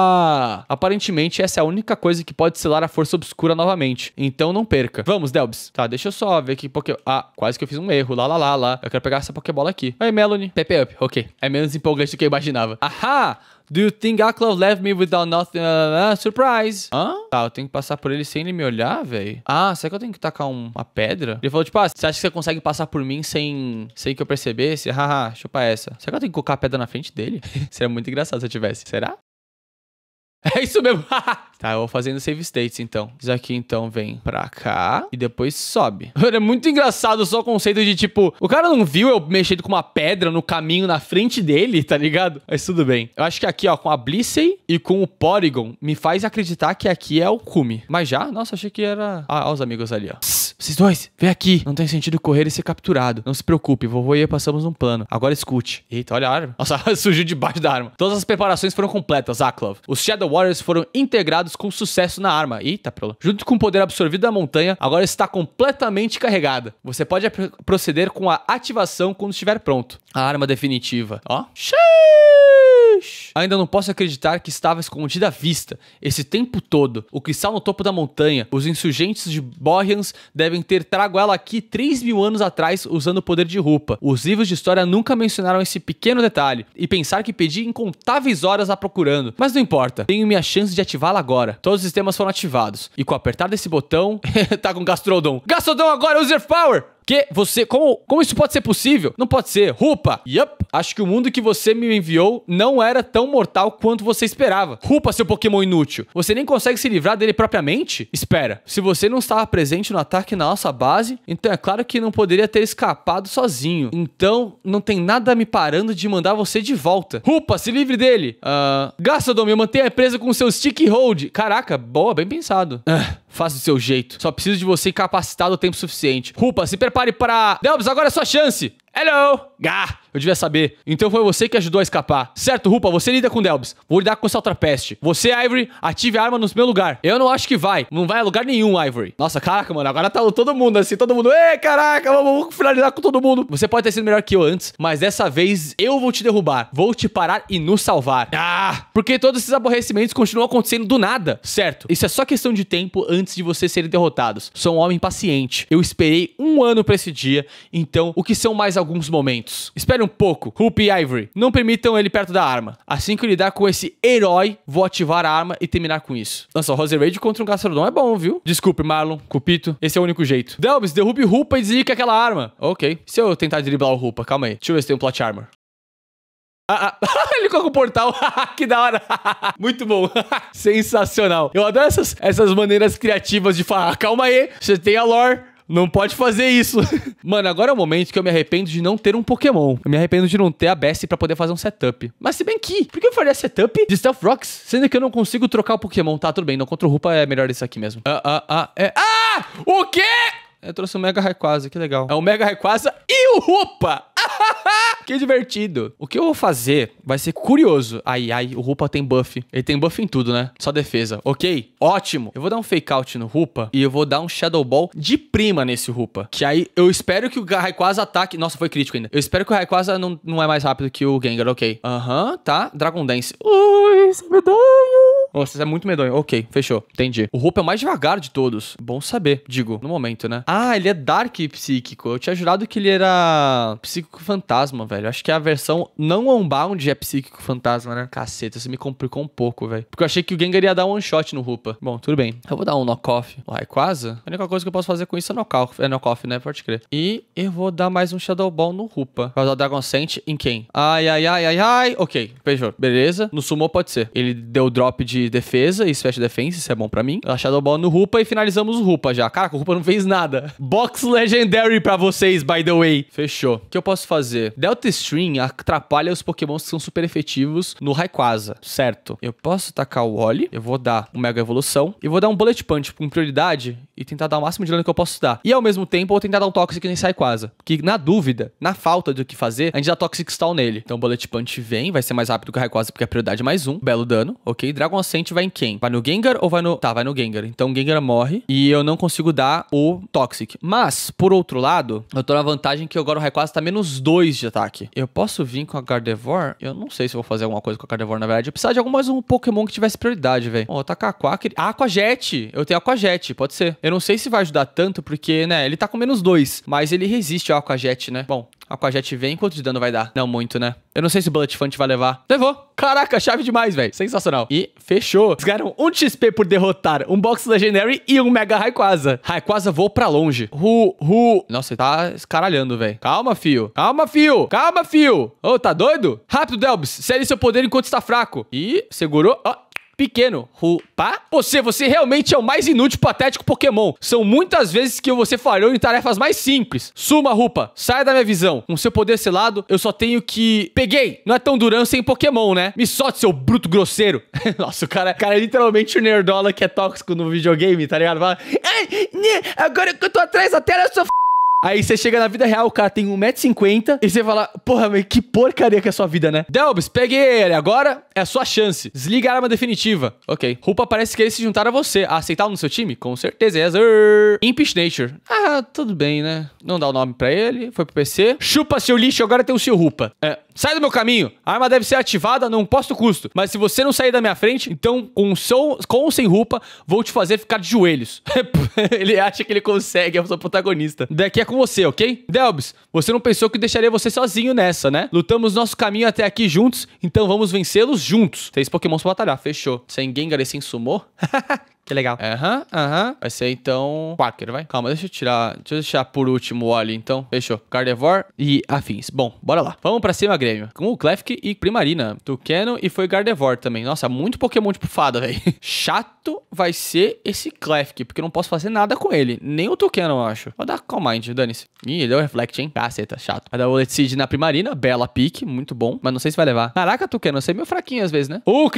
aparentemente essa é a única coisa que pode selar a força obscura novamente. Então não perca. Vamos, Delbis. Tá, deixa eu só ver aqui. Porque... Ah, quase que eu fiz um erro. Lá, lá, lá, lá. Eu quero pegar essa Pokébola aqui. Aí, Melanie. Pepe up. Ok. É menos empolgante do que eu imaginava. Ahá! Do you think Aklav left me without nothing? Uh, ah, uh, ah, ah, surprise! Hã? Tá, eu tenho que passar por ele sem ele me olhar, velho? Ah, será que eu tenho que tacar um, uma pedra? Ele falou, tipo, ah, você acha que você consegue passar por mim sem, sem que eu percebesse? Haha, chupa essa. Será que eu tenho que colocar a pedra na frente dele? Seria muito engraçado se eu tivesse. Será? É isso mesmo. tá, eu vou fazendo save states então. Isso aqui então vem pra cá e depois sobe. Mano, é muito engraçado só o conceito de tipo, o cara não viu eu mexendo com uma pedra no caminho na frente dele, tá ligado? Mas tudo bem. Eu acho que aqui, ó, com a Blissey e com o Porygon, me faz acreditar que aqui é o Kumi. Mas já? Nossa, achei que era. Ah, ó, os amigos ali, ó. vocês dois, vem aqui. Não tem sentido correr e ser capturado. Não se preocupe, vovô e eu passamos um plano. Agora escute. Eita, olha a arma. Nossa, surgiu debaixo da arma. Todas as preparações foram completas, Aklov. Os Shadow Warriors foram integrados com sucesso na arma. Eita, tá prola. Junto com o poder absorvido da montanha, agora está completamente carregada. Você pode proceder com a ativação quando estiver pronto. A arma definitiva. Ó. Xiii! Ainda não posso acreditar que estava escondida à vista. Esse tempo todo, o cristal no topo da montanha, os insurgentes de Borrians devem ter trago ela aqui 3 mil anos atrás usando o poder de Rupa. Os livros de história nunca mencionaram esse pequeno detalhe, e pensar que pedi incontáveis horas a procurando. Mas não importa, tenho minha chance de ativá-la agora. Todos os sistemas foram ativados, e com o apertar desse botão, tá com Gastrodon. Gastrodon agora, User Power! que você. Como, como isso pode ser possível? Não pode ser. Rupa! Yup! Acho que o mundo que você me enviou não era tão mortal quanto você esperava. Rupa, seu Pokémon inútil! Você nem consegue se livrar dele propriamente? Espera, se você não estava presente no ataque na nossa base, então é claro que não poderia ter escapado sozinho. Então, não tem nada me parando de mandar você de volta. Rupa, se livre dele! Uh, ah, Gastodon, me mantenha presa com seu stick hold. Caraca, boa, bem pensado. Uh. Faça do seu jeito. Só preciso de você capacitado o tempo suficiente. Rupa, se prepare para... Delbs, agora é sua chance. Hello. Gah. Eu devia saber. Então foi você que ajudou a escapar. Certo, Rupa, você lida com Delbis. Vou lidar com essa outra peste. Você, Ivory, ative a arma no meu lugar. Eu não acho que vai. Não vai a lugar nenhum, Ivory. Nossa, caraca, mano. Agora tá todo mundo assim, todo mundo. Ei, caraca, vamos finalizar com todo mundo. Você pode ter sido melhor que eu antes, mas dessa vez eu vou te derrubar. Vou te parar e nos salvar. Ah! Porque todos esses aborrecimentos continuam acontecendo do nada. Certo, isso é só questão de tempo antes de vocês serem derrotados. Sou um homem paciente. Eu esperei um ano para esse dia, então o que são mais alguns momentos? Espere um um pouco. Hoop e Ivory. Não permitam ele perto da arma. Assim que eu lidar com esse herói, vou ativar a arma e terminar com isso. Nossa, Rose Raid contra um Gastrodon é bom, viu? Desculpe, Marlon, Cupito. Esse é o único jeito. Delvis derrube Rupa e desliga aquela arma. Ok. Se eu tentar driblar o Rupa, calma aí. Deixa eu ver se tem um plot armor. Ah, ah. Ele com o portal. que da hora. Muito bom. Sensacional. Eu adoro essas, essas maneiras criativas de falar. calma aí, você tem a lore. Não pode fazer isso. Mano, agora é o momento que eu me arrependo de não ter um Pokémon. Eu me arrependo de não ter a Bessie pra poder fazer um setup. Mas se bem que, por que eu faria setup de Stealth Rocks? Sendo que eu não consigo trocar o Pokémon. Tá, tudo bem. Não, contra o Rupa é melhor isso aqui mesmo. Ah, ah, ah, é... Ah! O quê? Eu trouxe o um Mega Rayquaza, que legal. É o um Mega Rayquaza e o Rupa! Ah! Que divertido. O que eu vou fazer vai ser curioso. Ai, ai, o Rupa tem buff. Ele tem buff em tudo, né? Só defesa. Ok? Ótimo. Eu vou dar um fake out no Rupa e eu vou dar um Shadow Ball de prima nesse Rupa. Que aí eu espero que o Raikwaza ataque. Nossa, foi crítico ainda. Eu espero que o Raikwaza não, não é mais rápido que o Gengar. Ok. Aham, uhum, tá. Dragon Dance. Ui, isso nossa, é muito medonho. Ok, fechou. Entendi. O Hope é o mais devagar de todos. Bom saber, digo, no momento, né? Ah, ele é Dark Psíquico. Eu tinha jurado que ele era Psíquico Fantasma, velho. Acho que a versão não Unbound é Psíquico Fantasma, né? Caceta, você me complicou um pouco, velho. Porque eu achei que o Gengar ia dar um one-shot no Rupa. Bom, tudo bem. Eu vou dar um knock-off. Uai, quase. A única coisa que eu posso fazer com isso é knock-off, é knock né? Pode crer. E eu vou dar mais um Shadow Ball no Rupa. Vai usar o Dragon Scent em quem? Ai, ai, ai, ai, ai. Ok, fechou. Beleza. No Sumo pode ser. Ele deu drop de defesa e special defense, isso é bom pra mim. A Shadow Ball no Rupa e finalizamos o Rupa já. Caraca, o Rupa não fez nada. Box Legendary pra vocês, by the way. Fechou. O que eu posso fazer? Delta Stream atrapalha os pokémons que são super efetivos no Raikwaza, certo? Eu posso tacar o Oli, eu vou dar um Mega Evolução e vou dar um Bullet Punch com prioridade e tentar dar o máximo de dano que eu posso dar. E ao mesmo tempo, vou tentar dar um Toxic nesse Raikwaza, que na dúvida, na falta de o que fazer, a gente dá Toxic Stall nele. Então Bullet Punch vem, vai ser mais rápido que o Raikwaza porque a é prioridade mais um. Belo dano, ok? Dragon Ascent vai em quem? Vai no Gengar ou vai no... Tá, vai no Gengar. Então o Gengar morre e eu não consigo dar o Toxic. Mas, por outro lado, eu tô na vantagem que agora o Rayquaza tá menos 2 de ataque. Eu posso vir com a Gardevoir? Eu não sei se eu vou fazer alguma coisa com a Gardevoir, na verdade. Eu precisava de algum mais um Pokémon que tivesse prioridade, velho. Ó, oh, tá com a Aquac... Aquajet! Ah, eu tenho Aquajet, pode ser. Eu não sei se vai ajudar tanto, porque, né, ele tá com menos 2. Mas ele resiste ao Aquajet, né? Bom, Aquajet vem, quanto de dano vai dar? Não muito, né? Eu não sei se o Bullet Fund vai levar. Levou! Caraca, chave demais, velho. Sensacional. E fechou. Eles ganharam um XP por derrotar um Box Legendary e um Mega Raikwaza. Raikwaza voou pra longe. Ru, ru. Nossa, ele tá escaralhando, velho. Calma, fio. Calma, fio. Calma, fio. Ô, oh, tá doido? Rápido, Delbis. Sele seu poder enquanto está fraco. E segurou. Ó, oh. Pequeno, Rupa, Você, você realmente é o mais inútil patético Pokémon. São muitas vezes que você falhou em tarefas mais simples. Suma, Rupa, saia da minha visão. Com seu poder selado, eu só tenho que... Peguei! Não é tão durão sem Pokémon, né? Me solte, seu bruto grosseiro. Nossa, o cara, cara é literalmente o nerdola que é tóxico no videogame, tá ligado? Fala, Ai, né? agora que eu tô atrás da tela, eu sou f... Aí você chega na vida real, o cara tem 1,50m e você fala, porra, mas que porcaria que é a sua vida, né? Delbis, peguei ele, agora é a sua chance. Desliga a arma definitiva. Ok. Rupa parece querer se juntar a você. A aceitá-lo no seu time? Com certeza, yes. Impish Nature. Ah, tudo bem, né? Não dá o nome pra ele, foi pro PC. Chupa seu lixo, agora tem o seu Rupa. É, Sai do meu caminho. A arma deve ser ativada, não posto custo. Mas se você não sair da minha frente, então, com, seu, com ou sem roupa, vou te fazer ficar de joelhos. ele acha que ele consegue, é o seu protagonista. Daqui é com você, ok? Delbis, você não pensou que deixaria você sozinho nessa, né? Lutamos nosso caminho até aqui juntos, então vamos vencê-los juntos. Três pokémons pra batalhar, fechou. Sem Gengar e sem Que legal. Aham, uhum, aham. Uhum. Vai ser então. Quaker, vai. Calma, deixa eu tirar. Deixa eu deixar por último o óleo, então. Fechou. Carnivore e afins. Bom, bora lá. Vamos pra cima, Grêmio. Com o Clefk e Primarina. Tucano e foi Gardevoir também. Nossa, muito Pokémon tipo fada, velho. Chato vai ser esse Clefk, porque eu não posso fazer nada com ele. Nem o Tucano, eu acho. Vou dar Calm Mind, dane-se. Ih, ele deu Reflect, hein? Caceta, chato. Vai dar o Seed na Primarina. Bela pique, muito bom. Mas não sei se vai levar. Caraca, Tucano, você é meio fraquinho às vezes, né? Ô, oh,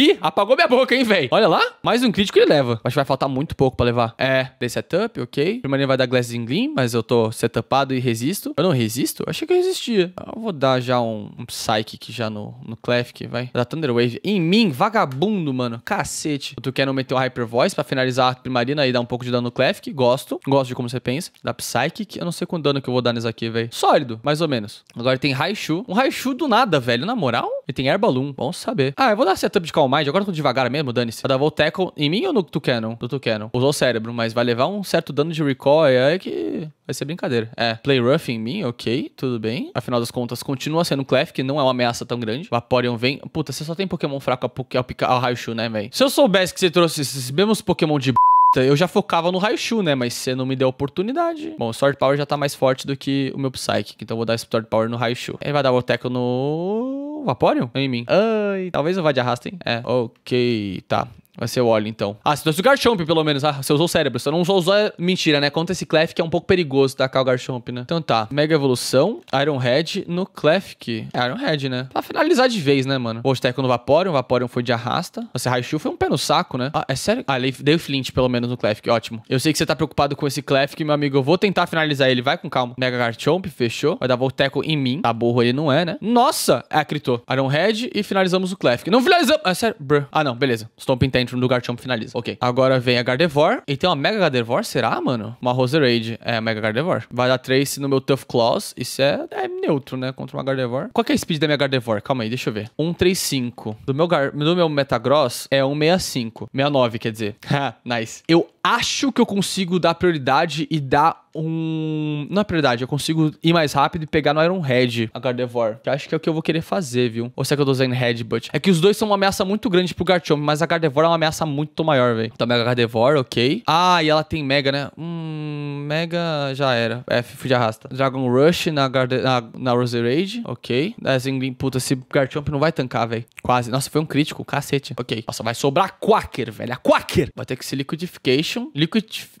Ih, apagou minha boca, hein, velho? Olha lá. Mais um crítico ele leva. Acho que vai faltar muito pouco pra levar. É, dei setup, ok. Primeiro vai dar Glass Gleam, mas eu tô setupado e resisto. Eu não resisto? Achei que eu resistia. Ah, eu vou dar já um, um Psychic já no, no Clefk, vai. Da Thunder Wave. Em mim, vagabundo, mano. Cacete. Tu quer não meter o Hyper Voice pra finalizar a Primarina e dar um pouco de dano no Clefk? Gosto. Gosto de como você pensa. Dá Psychic. Eu não sei quanto dano que eu vou dar nisso aqui, velho. Sólido, mais ou menos. Agora tem Raichu. Um Raichu do nada, velho. Na moral. E tem Air Balloon. Bom saber. Ah, eu vou dar setup de calma. All Might, agora eu tô devagar mesmo, dane-se. Ela o tackle em mim ou no Tucano? No Tucano. Usou o cérebro, mas vai levar um certo dano de recoil, aí é que vai ser brincadeira. É, play rough em mim, ok, tudo bem. Afinal das contas, continua sendo Clef, que não é uma ameaça tão grande. Vaporeon vem... Puta, você só tem Pokémon fraco ao, ao, ao Raichu, né, velho? Se eu soubesse que você trouxe esses mesmos Pokémon de b então, eu já focava no Raichu, né? Mas você não me deu oportunidade. Bom, o Sword Power já tá mais forte do que o meu Psychic, então eu vou dar esse Sword Power no Raichu. Ele vai dar o Teco no... Vaporeon? Em mim. Ai, talvez eu vá de arrasta, hein? É, ok, tá. Vai ser o óleo, então. Ah, você trouxe o Garchomp, pelo menos. Ah, você usou o cérebro. Você não usou, usou... É mentira, né? Conta esse Clef, que é um pouco perigoso tacar o Garchomp, né? Então tá. Mega Evolução, Iron Head no Clefk. É Iron Head, né? Pra finalizar de vez, né, mano? Posteco tá no Vaporeon. Vaporeon foi de arrasta. Nossa, Raichu foi um pé no saco, né? Ah, é sério? Ah, dei o Flint, pelo menos, no Clefk. Ótimo. Eu sei que você tá preocupado com esse Clefk, meu amigo. Eu vou tentar finalizar ele. Vai com calma. Mega Garchomp, fechou. Vai dar Volteco em mim. Tá burro, ele não é, né? Nossa! É, ah, Iron Head e finalizamos o Clefk. Não finalizamos... É ah, sério? Ah, não. Beleza. Stomp entende tá Tantrum do Garchomp finaliza. Ok. Agora vem a Gardevoir. E tem uma Mega Gardevoir, será, mano? Uma Roserade. É, a Mega Gardevoir. Vai dar trace no meu Tough Claws. Isso é, é neutro, né? Contra uma Gardevoir. Qual que é a speed da minha Gardevoir? Calma aí, deixa eu ver. 135. Do meu, Gar... do meu Metagross é 165. 69, quer dizer. nice. Eu acho que eu consigo dar prioridade e dar um. Não é prioridade, eu consigo ir mais rápido e pegar no Iron Head a Gardevoir. Que acho que é o que eu vou querer fazer, viu? Ou será que eu dou usando Headbutt? É que os dois são uma ameaça muito grande pro Garchomp, mas a Gardevoir é uma ameaça muito maior, velho. Então, Mega Gardevoir, ok. Ah, e ela tem Mega, né? Hum. Mega já era. É, fui de arrasta. Dragon Rush na, Garde... na, na Roserade, ok. Da Zenglin, puta, esse Garchomp não vai tancar, velho. Quase. Nossa, foi um crítico, cacete. Ok. Nossa, vai sobrar Quacker, velho. A Quacker! Vai ter que ser Liquidification. liquide liquide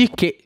liquidi,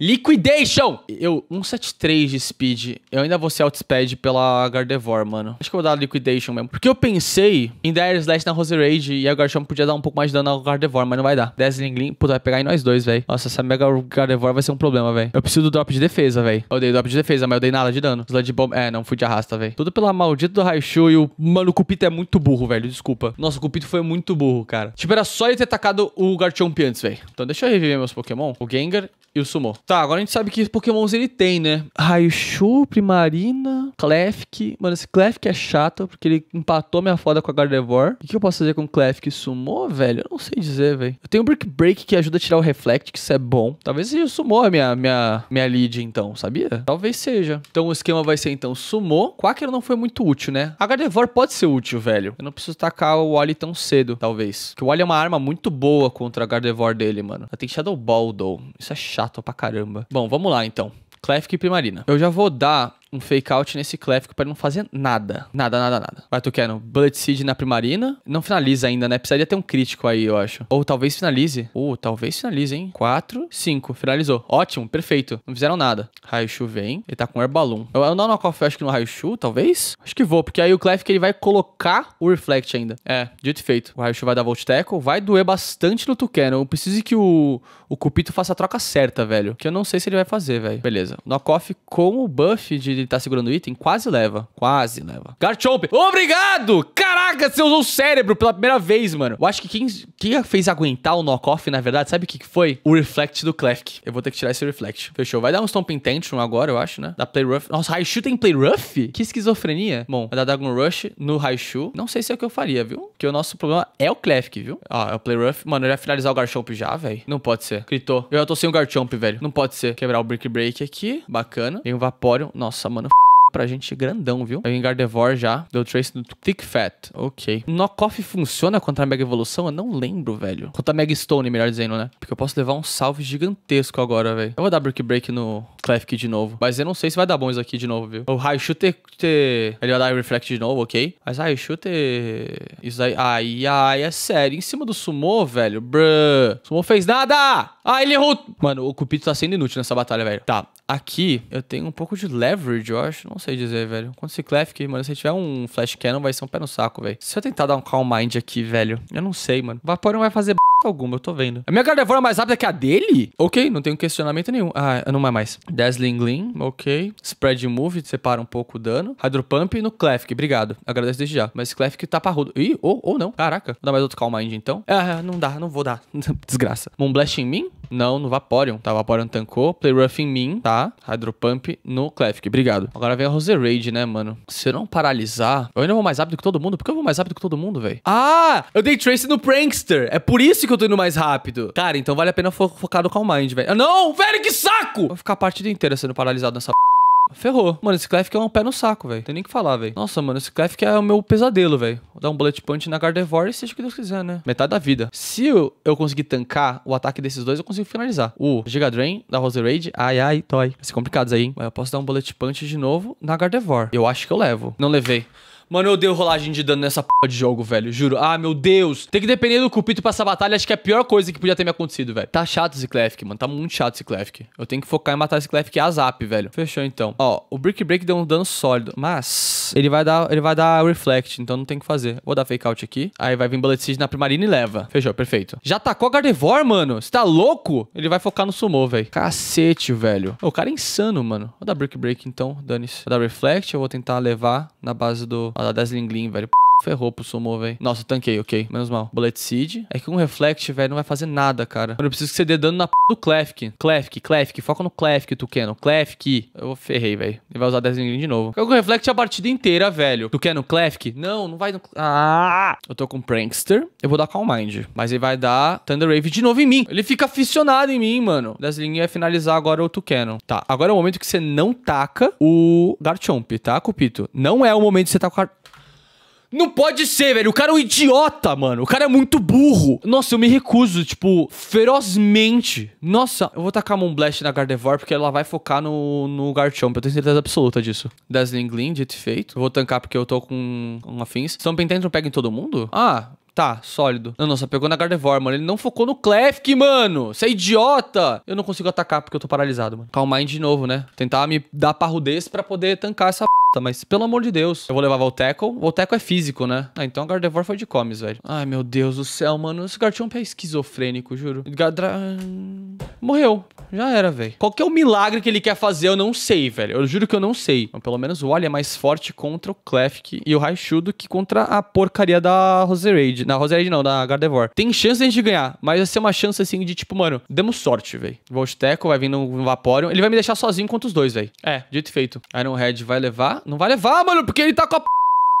Liquidation! Eu, 173 de speed. Eu ainda vou ser outsped pela Gardevoir, mano. Acho que eu vou dar Liquidation mesmo. Porque eu pensei em dar Air Slash na Roserade e a Garchomp podia dar um pouco mais de dano ao Gardevoir, mas não vai dar. Dazzling Gleam, puta, vai pegar em nós dois, velho. Nossa, essa Mega Gardevoir vai ser um problema, velho. Eu preciso do drop de defesa, velho. Eu dei drop de defesa, mas eu dei nada de dano. Sludge Bomb... É, não, fui de arrasta, velho. Tudo pela maldita do Raichu e o... Mano, o Cupito é muito burro, velho. Desculpa. Nossa, o Cupito foi muito burro, cara. Tipo, era só ele ter atacado o Garchomp antes, velho. Então deixa eu reviver meus Pokémon. O Gengar e o Tá, agora a gente sabe que Pokémons ele tem, né? Raichu, Primarina, Clefk. Mano, esse Clefk é chato, porque ele empatou minha foda com a Gardevoir. O que eu posso fazer com Clefk e sumou velho? Eu não sei dizer, velho. Eu tenho um Brick Break que ajuda a tirar o Reflect, que isso é bom. Talvez seja o a minha, minha, minha lead, então, sabia? Talvez seja. Então o esquema vai ser, então, Sumô. Quaker não foi muito útil, né? A Gardevoir pode ser útil, velho. Eu não preciso tacar o Wally tão cedo, talvez. Porque o Wally é uma arma muito boa contra a Gardevoir dele, mano. Ela tem Shadow Ball, though. Isso é chato estátua pra caramba. Bom, vamos lá então. Cléfica e Primarina. Eu já vou dar um fake out nesse Clefco para ele não fazer nada. Nada, nada, nada. Vai Tucano, Bullet Seed na Primarina. Não finaliza ainda, né? Precisaria ter um crítico aí, eu acho. Ou talvez finalize. Ou uh, talvez finalize, hein? 4, 5. Finalizou. Ótimo, perfeito. Não fizeram nada. Raichu vem. Ele tá com Air Balloon. Eu, eu não knockoff, eu acho que no Raichu, talvez? Acho que vou, porque aí o Clefco ele vai colocar o Reflect ainda. É, dito e feito. O Raichu vai dar Volt Tackle. Vai doer bastante no Tucano. Eu preciso que o, o Cupito faça a troca certa, velho. Que eu não sei se ele vai fazer, velho. Beleza. Knockoff com o buff de ele tá segurando o item, quase leva. Quase leva. Garchomp, obrigado! Caraca, você usou o cérebro pela primeira vez, mano. Eu acho que quem, quem fez aguentar o knockoff, na verdade, sabe o que, que foi? O reflect do Clefk. Eu vou ter que tirar esse reflect. Fechou. Vai dar um Stomp Intention agora, eu acho, né? Da Play Rough. Nossa, Raichu tem Play Rough? Que esquizofrenia. Bom, vai é dar Dragon Rush no Raichu. Não sei se é o que eu faria, viu? Porque o nosso problema é o Clefk, viu? Ah, é o Play Rough. Mano, ele vai finalizar o Garchomp já, velho. Não pode ser. Gritou. Eu já tô sem o Garchomp, velho. Não pode ser. Quebrar o Brick Break aqui. Bacana. Vem o Vaporeon. Nossa, nossa, mano, pra gente grandão, viu? É o já. Deu trace no Thick Fat. Ok. Knockoff funciona contra a Mega Evolução? Eu não lembro, velho. Contra a Mega Stone, melhor dizendo, né? Porque eu posso levar um salve gigantesco agora, velho. Eu vou dar Brick Break no Clefk de novo. Mas eu não sei se vai dar bom isso aqui de novo, viu? O Raio Shooter... Ele vai dar Reflect de novo, ok? Mas Raio Shooter... Isso aí... Ai, ai, é sério. Em cima do Sumo, velho. Bruh. Sumo fez nada! Ah, ele errou... Mano, o Cupido tá sendo inútil nessa batalha, velho. Tá. Aqui eu tenho um pouco de leverage, eu acho. Não sei dizer, velho. Quando se clef, mano, se tiver um flash cannon, vai ser um pé no saco, velho. Se eu tentar dar um calm mind aqui, velho, eu não sei, mano. Vapor não vai fazer b... alguma, eu tô vendo. A minha carnivora é mais rápida que a dele? Ok, não tenho questionamento nenhum. Ah, não é mais. Dazzling Gleam, ok. Spread Move, separa um pouco o dano. Hydro Pump no Clefk, obrigado. Agradeço desde já. Mas Clefk tá parrudo. Ih, ou oh, oh, não. Caraca. Vou dar mais outro Calm Mind, então. Ah, não dá, não vou dar. Desgraça. Moonblast em mim? Não, no Vaporeon. Tá, Vaporeon tancou. Play Rough em mim, tá? Hydro Hydropump no Clefk. Obrigado. Agora vem a Roserade, né, mano? Se eu não paralisar... Eu ainda vou mais rápido que todo mundo? Por que eu vou mais rápido que todo mundo, velho? Ah! Eu dei Trace no Prankster! É por isso que eu tô indo mais rápido. Cara, então vale a pena fo focar no Calm Mind, velho. Ah, não! Velho, que saco! Vou ficar a partida inteira sendo paralisado nessa p ferrou. Mano, esse Clefk é um pé no saco, velho. Tem nem que falar, velho. Nossa, mano, esse Clefk é o meu pesadelo, velho. Dar um bullet punch na Gardevoir e seja o que Deus quiser, né? Metade da vida. Se eu, eu conseguir tancar o ataque desses dois, eu consigo finalizar. O Giga Drain da Roserade. Ai, ai, toy. Vai ser complicado aí, hein? Mas eu posso dar um bullet punch de novo na Gardevoir. Eu acho que eu levo. Não levei. Mano, eu odeio rolagem de dano nessa p*** de jogo, velho. Juro. Ah, meu Deus. Tem que depender do Cupito pra essa batalha. Acho que é a pior coisa que podia ter me acontecido, velho. Tá chato esse Clefk, mano. Tá muito chato esse Clefk. Eu tenho que focar em matar esse Clefk a zap, velho. Fechou, então. Ó, o Brick Break deu um dano sólido. Mas ele vai dar, ele vai dar Reflect, então não tem o que fazer. Vou dar Fake Out aqui. Aí vai vir Bullet Seed na Primarina e leva. Fechou, perfeito. Já atacou a Gardevoir, mano. Você tá louco? Ele vai focar no Sumo, velho. Cacete, velho. O cara é insano, mano. Vou dar Brick Break, então. Dane-se. Vou dar Reflect. Eu vou tentar levar na base do Olha lá das velho. Ferrou pro sumo, velho. Nossa, tanquei, ok. Menos mal. Bullet Seed. É que um Reflect, velho, não vai fazer nada, cara. Mano, eu preciso que você dê dano na p do Clefk. Clefk, Clefk. Foca no Clefk, Tucano. Clefk. Eu ferrei, velho. Ele vai usar 10 de novo. Fica com Reflect a partida inteira, velho. Tucano, Clefk. Não, não vai no... Ah! Eu tô com Prankster. Eu vou dar Calm Mind. Mas ele vai dar Thunder Wave de novo em mim. Ele fica aficionado em mim, mano. Dazzling vai finalizar agora o Tucano. Tá, agora é o momento que você não taca o Garchomp, tá, Cupito? Não é o momento que você tá com não pode ser, velho. O cara é um idiota, mano. O cara é muito burro. Nossa, eu me recuso, tipo, ferozmente. Nossa, eu vou tacar a Moonblast na Gardevoir, porque ela vai focar no, no Garchomp. Eu tenho certeza absoluta disso. Dazzling Gleam, dito feito. Eu vou tancar porque eu tô com com afins. São Pententrum pega em todo mundo? Ah, Tá, sólido. Não, não, só pegou na Gardevoir, mano. Ele não focou no Clefk, mano. Você é idiota. Eu não consigo atacar porque eu tô paralisado, mano. Calma de novo, né? Tentar me dar parrudez pra poder tancar essa mas pelo amor de Deus. Eu vou levar Volteco. Volteco é físico, né? Ah, então a Gardevoir foi de comes, velho. Ai, meu Deus do céu, mano. Esse Garchomp é esquizofrênico, juro. Gadra... Morreu. Já era, velho. Qual que é o milagre que ele quer fazer, eu não sei, velho. Eu juro que eu não sei. Mas pelo menos o Ali é mais forte contra o Clefk e o do que contra a porcaria da Roserade na Roserade não, na Gardevoir. Tem chance de a gente ganhar, mas vai ser uma chance assim de tipo, mano, demos sorte, velho. Volteco vai vir no, no Vaporeon. Ele vai me deixar sozinho contra os dois, velho. É, dito e feito. Iron Head vai levar? Não vai levar, mano, porque ele tá com a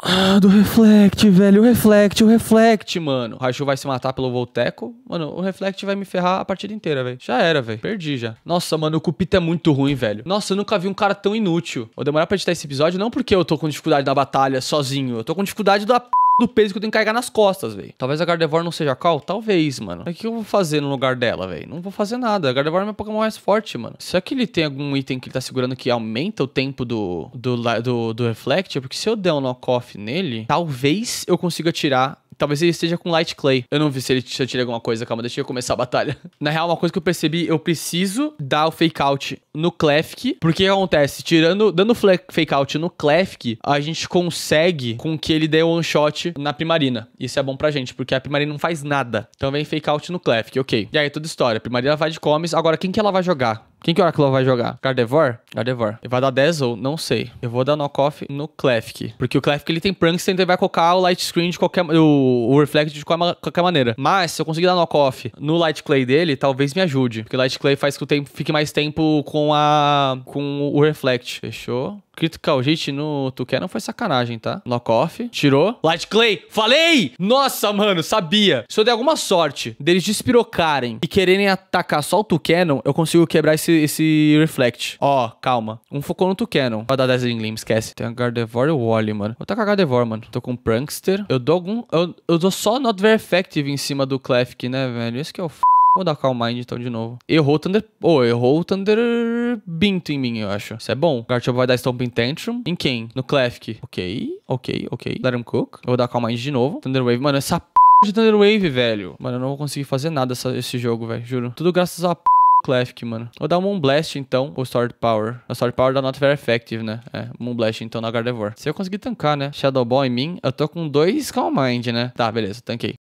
Ah, do Reflect, velho. O Reflect, o Reflect, mano. O Raichu vai se matar pelo Volteco. Mano, o Reflect vai me ferrar a partida inteira, velho. Já era, velho. Perdi já. Nossa, mano, o Cupita é muito ruim, velho. Nossa, eu nunca vi um cara tão inútil. Vou demorar pra editar esse episódio, não porque eu tô com dificuldade da batalha sozinho. Eu tô com dificuldade da p do peso que eu tenho que carregar nas costas, velho. Talvez a Gardevoir não seja cal? Talvez, mano. O que eu vou fazer no lugar dela, velho? Não vou fazer nada. A Gardevoir é meu Pokémon mais forte, mano. Será que ele tem algum item que ele tá segurando que aumenta o tempo do, do, do, do Reflect? Porque se eu der um knock-off nele, talvez eu consiga tirar Talvez ele esteja com light clay. Eu não vi se ele tinha tirado alguma coisa. Calma, deixa eu começar a batalha. Na real, uma coisa que eu percebi, eu preciso dar o fake out no Clefk. Porque o que acontece? Tirando, dando fake out no Clefk, a gente consegue com que ele dê one shot na Primarina. Isso é bom pra gente, porque a Primarina não faz nada. Então vem fake out no Clefk, ok. E aí, toda história. A Primarina vai de comes. Agora, quem que ela vai jogar? Quem que Oracle vai jogar? Gardevoir? Gardevoir. Ele vai dar Dazzle? Não sei. Eu vou dar knockoff no Clefk. Porque o Clefk ele tem Prankster, então ele vai colocar o Light Screen de qualquer... O o, Reflect de qualquer maneira. Mas se eu conseguir dar knock-off no Light Clay dele, talvez me ajude. Porque o Light Clay faz que o tempo fique mais tempo com a com o Reflect. Fechou? Critical Hit no Tu não foi sacanagem, tá? Knock off, tirou. Light Clay, falei! Nossa, mano, sabia. Se eu der alguma sorte deles despirocarem e quererem atacar só o Tu eu consigo quebrar esse, esse Reflect. Ó, oh, calma. Um focou no Tu Vai dar 10 Glim, esquece. Tem a Gardevoir e o Wally, mano. Vou atacar a Gardevoir, mano. Tô com Prankster. Eu dou algum... Eu, eu dou só Not Very Effective em cima do Clefk, né, velho? isso que é o f... Vou dar Calm Mind então de novo. Errou o Thunder. Oh, errou o Thunder Binto em mim, eu acho. Isso é bom. Garchomp vai dar Stomping Tantrum. Em quem? No Clefk. Ok, ok, ok. Let him cook. Eu vou dar Calm Mind de novo. Thunder Wave. Mano, essa p de Thunder Wave, velho. Mano, eu não vou conseguir fazer nada essa, esse jogo, velho. Juro. Tudo graças a p Clefk, mano. Vou dar um Moonblast, então, ou Sword Power. A Sword Power da Not Very Effective, né? É, Moonblast, então, na Gardevoir. Se eu conseguir tancar, né? Shadow Ball em mim, eu tô com dois Calm Mind, né? Tá, beleza, tanquei.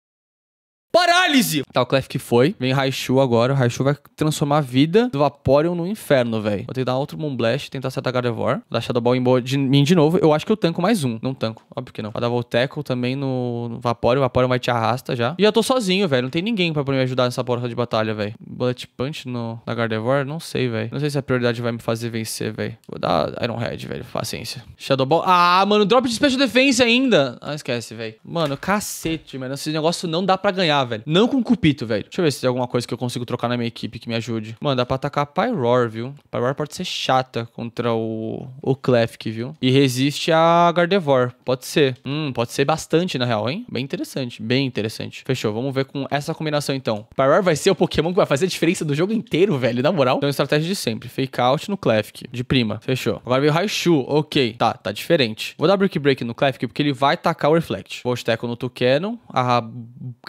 Parálise! Tá o Clef que foi. Vem Raichu agora. O Raichu vai transformar a vida do Vaporeon no inferno, velho. Vou ter que dar outro Moonblast, tentar acertar Gardevoir. Dar Shadow Ball em boa de mim de novo. Eu acho que eu tanco mais um. Não tanco, óbvio que não. Vai dar Volteco também no, no Vaporeon. O Vaporeon vai te arrasta já. E eu tô sozinho, velho. Não tem ninguém pra me ajudar nessa porra de batalha, velho. Bullet Punch no, na Gardevoir? Não sei, velho. Não sei se a prioridade vai me fazer vencer, velho. Vou dar Iron Head, velho. Paciência. Shadow Ball. Ah, mano, drop de Special Defense ainda. Ah, esquece, velho. Mano, cacete, mano. Esse negócio não dá pra ganhar ganhar, velho. Não com Cupito, velho. Deixa eu ver se tem alguma coisa que eu consigo trocar na minha equipe que me ajude. Mano, dá pra atacar a Pyroar, viu? Pyroar pode ser chata contra o, o Clefk, viu? E resiste a Gardevoir. Pode ser. Hum, pode ser bastante, na real, hein? Bem interessante. Bem interessante. Fechou. Vamos ver com essa combinação, então. Pyroar vai ser o Pokémon que vai fazer a diferença do jogo inteiro, velho. Na moral. Então, estratégia de sempre. Fake out no Clefk. De prima. Fechou. Agora veio Raichu. Ok. Tá, tá diferente. Vou dar Brick Break no Clefk porque ele vai tacar o Reflect. Vou Steco no Tucano.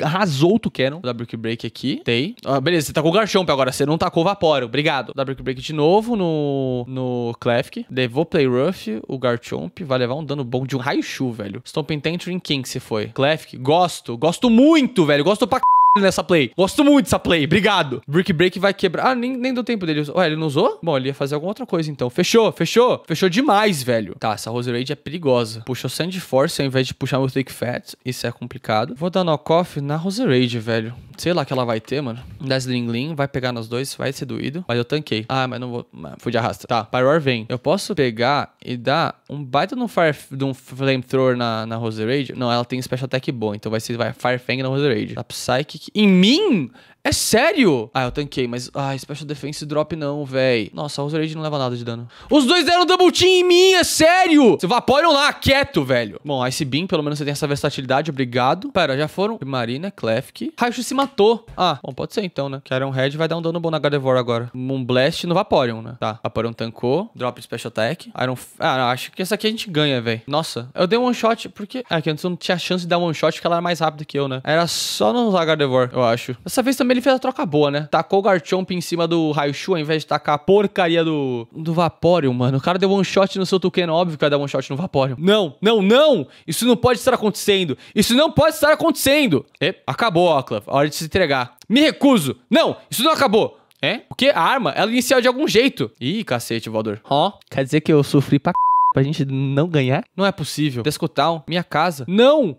Arrasou outro canon, da Brick Break aqui. Tem. Ah, beleza, você tacou tá o Garchomp agora, você não tacou o Vapor. Obrigado. Da Brick Break de novo no, no Clefk. Levou Play Rough, o Garchomp. Vai levar um dano bom de um raio-chu, velho. Stomping Tantrum em quem que você foi? Clefk, gosto. Gosto muito, velho. Gosto pra c nessa play. Gosto muito dessa play, obrigado. Brick Break vai quebrar. Ah, nem, nem deu tempo dele. Ué, ele não usou? Bom, ele ia fazer alguma outra coisa então. Fechou, fechou. Fechou demais, velho. Tá, essa Rose Raid é perigosa. Puxou Sand Force ao invés de puxar meu Take Fat. Isso é complicado. Vou dar Coff na Rose Raid, velho. Sei lá que ela vai ter, mano. Dazzling Lean, vai pegar nos dois, vai ser doído. Mas eu tanquei. Ah, mas não vou. Mas fui de arrasta. Tá, Pyroar vem. Eu posso pegar e dar um baita de um, fire, de um Flamethrower na, na Raid. Não, ela tem Special Attack bom, então vai ser vai, Fire Fang na Rose Raid. Tá, Psychic em mim é sério? Ah, eu tanquei, mas... Ah, Special Defense Drop não, véi. Nossa, a Rage não leva nada de dano. Os dois deram double team em mim, é sério! Se evaporam lá, quieto, velho. Bom, Ice Beam, pelo menos você tem essa versatilidade, obrigado. Pera, já foram. Marina, Klefk. Raichu se matou. Ah, bom, pode ser então, né? Que Iron red? vai dar um dano bom na Gardevoir agora. Moonblast no Vaporeon, né? Tá, Vaporeon tancou. Drop Special Attack. Iron... Ah, acho que essa aqui a gente ganha, velho. Nossa, eu dei um one shot porque... Ah, que antes eu não tinha chance de dar one shot porque ela era mais rápida que eu, né? Era só não usar Gardevoir, eu acho. Dessa vez também ele fez a troca boa, né? Tacou o Garchomp em cima do Raichu ao invés de tacar a porcaria do, do Vaporeon, mano. O cara deu one shot no seu Tuken, óbvio que vai dar one shot no Vaporeon. Não, não, não! Isso não pode estar acontecendo! Isso não pode estar acontecendo! E, acabou, Oclav. Hora de se entregar. Me recuso! Não, isso não acabou! É? Porque a arma, ela inicial de algum jeito. Ih, cacete, voador. Ó, oh, quer dizer que eu sofri pra c pra gente não ganhar? Não é possível. Descotar? minha casa. Não!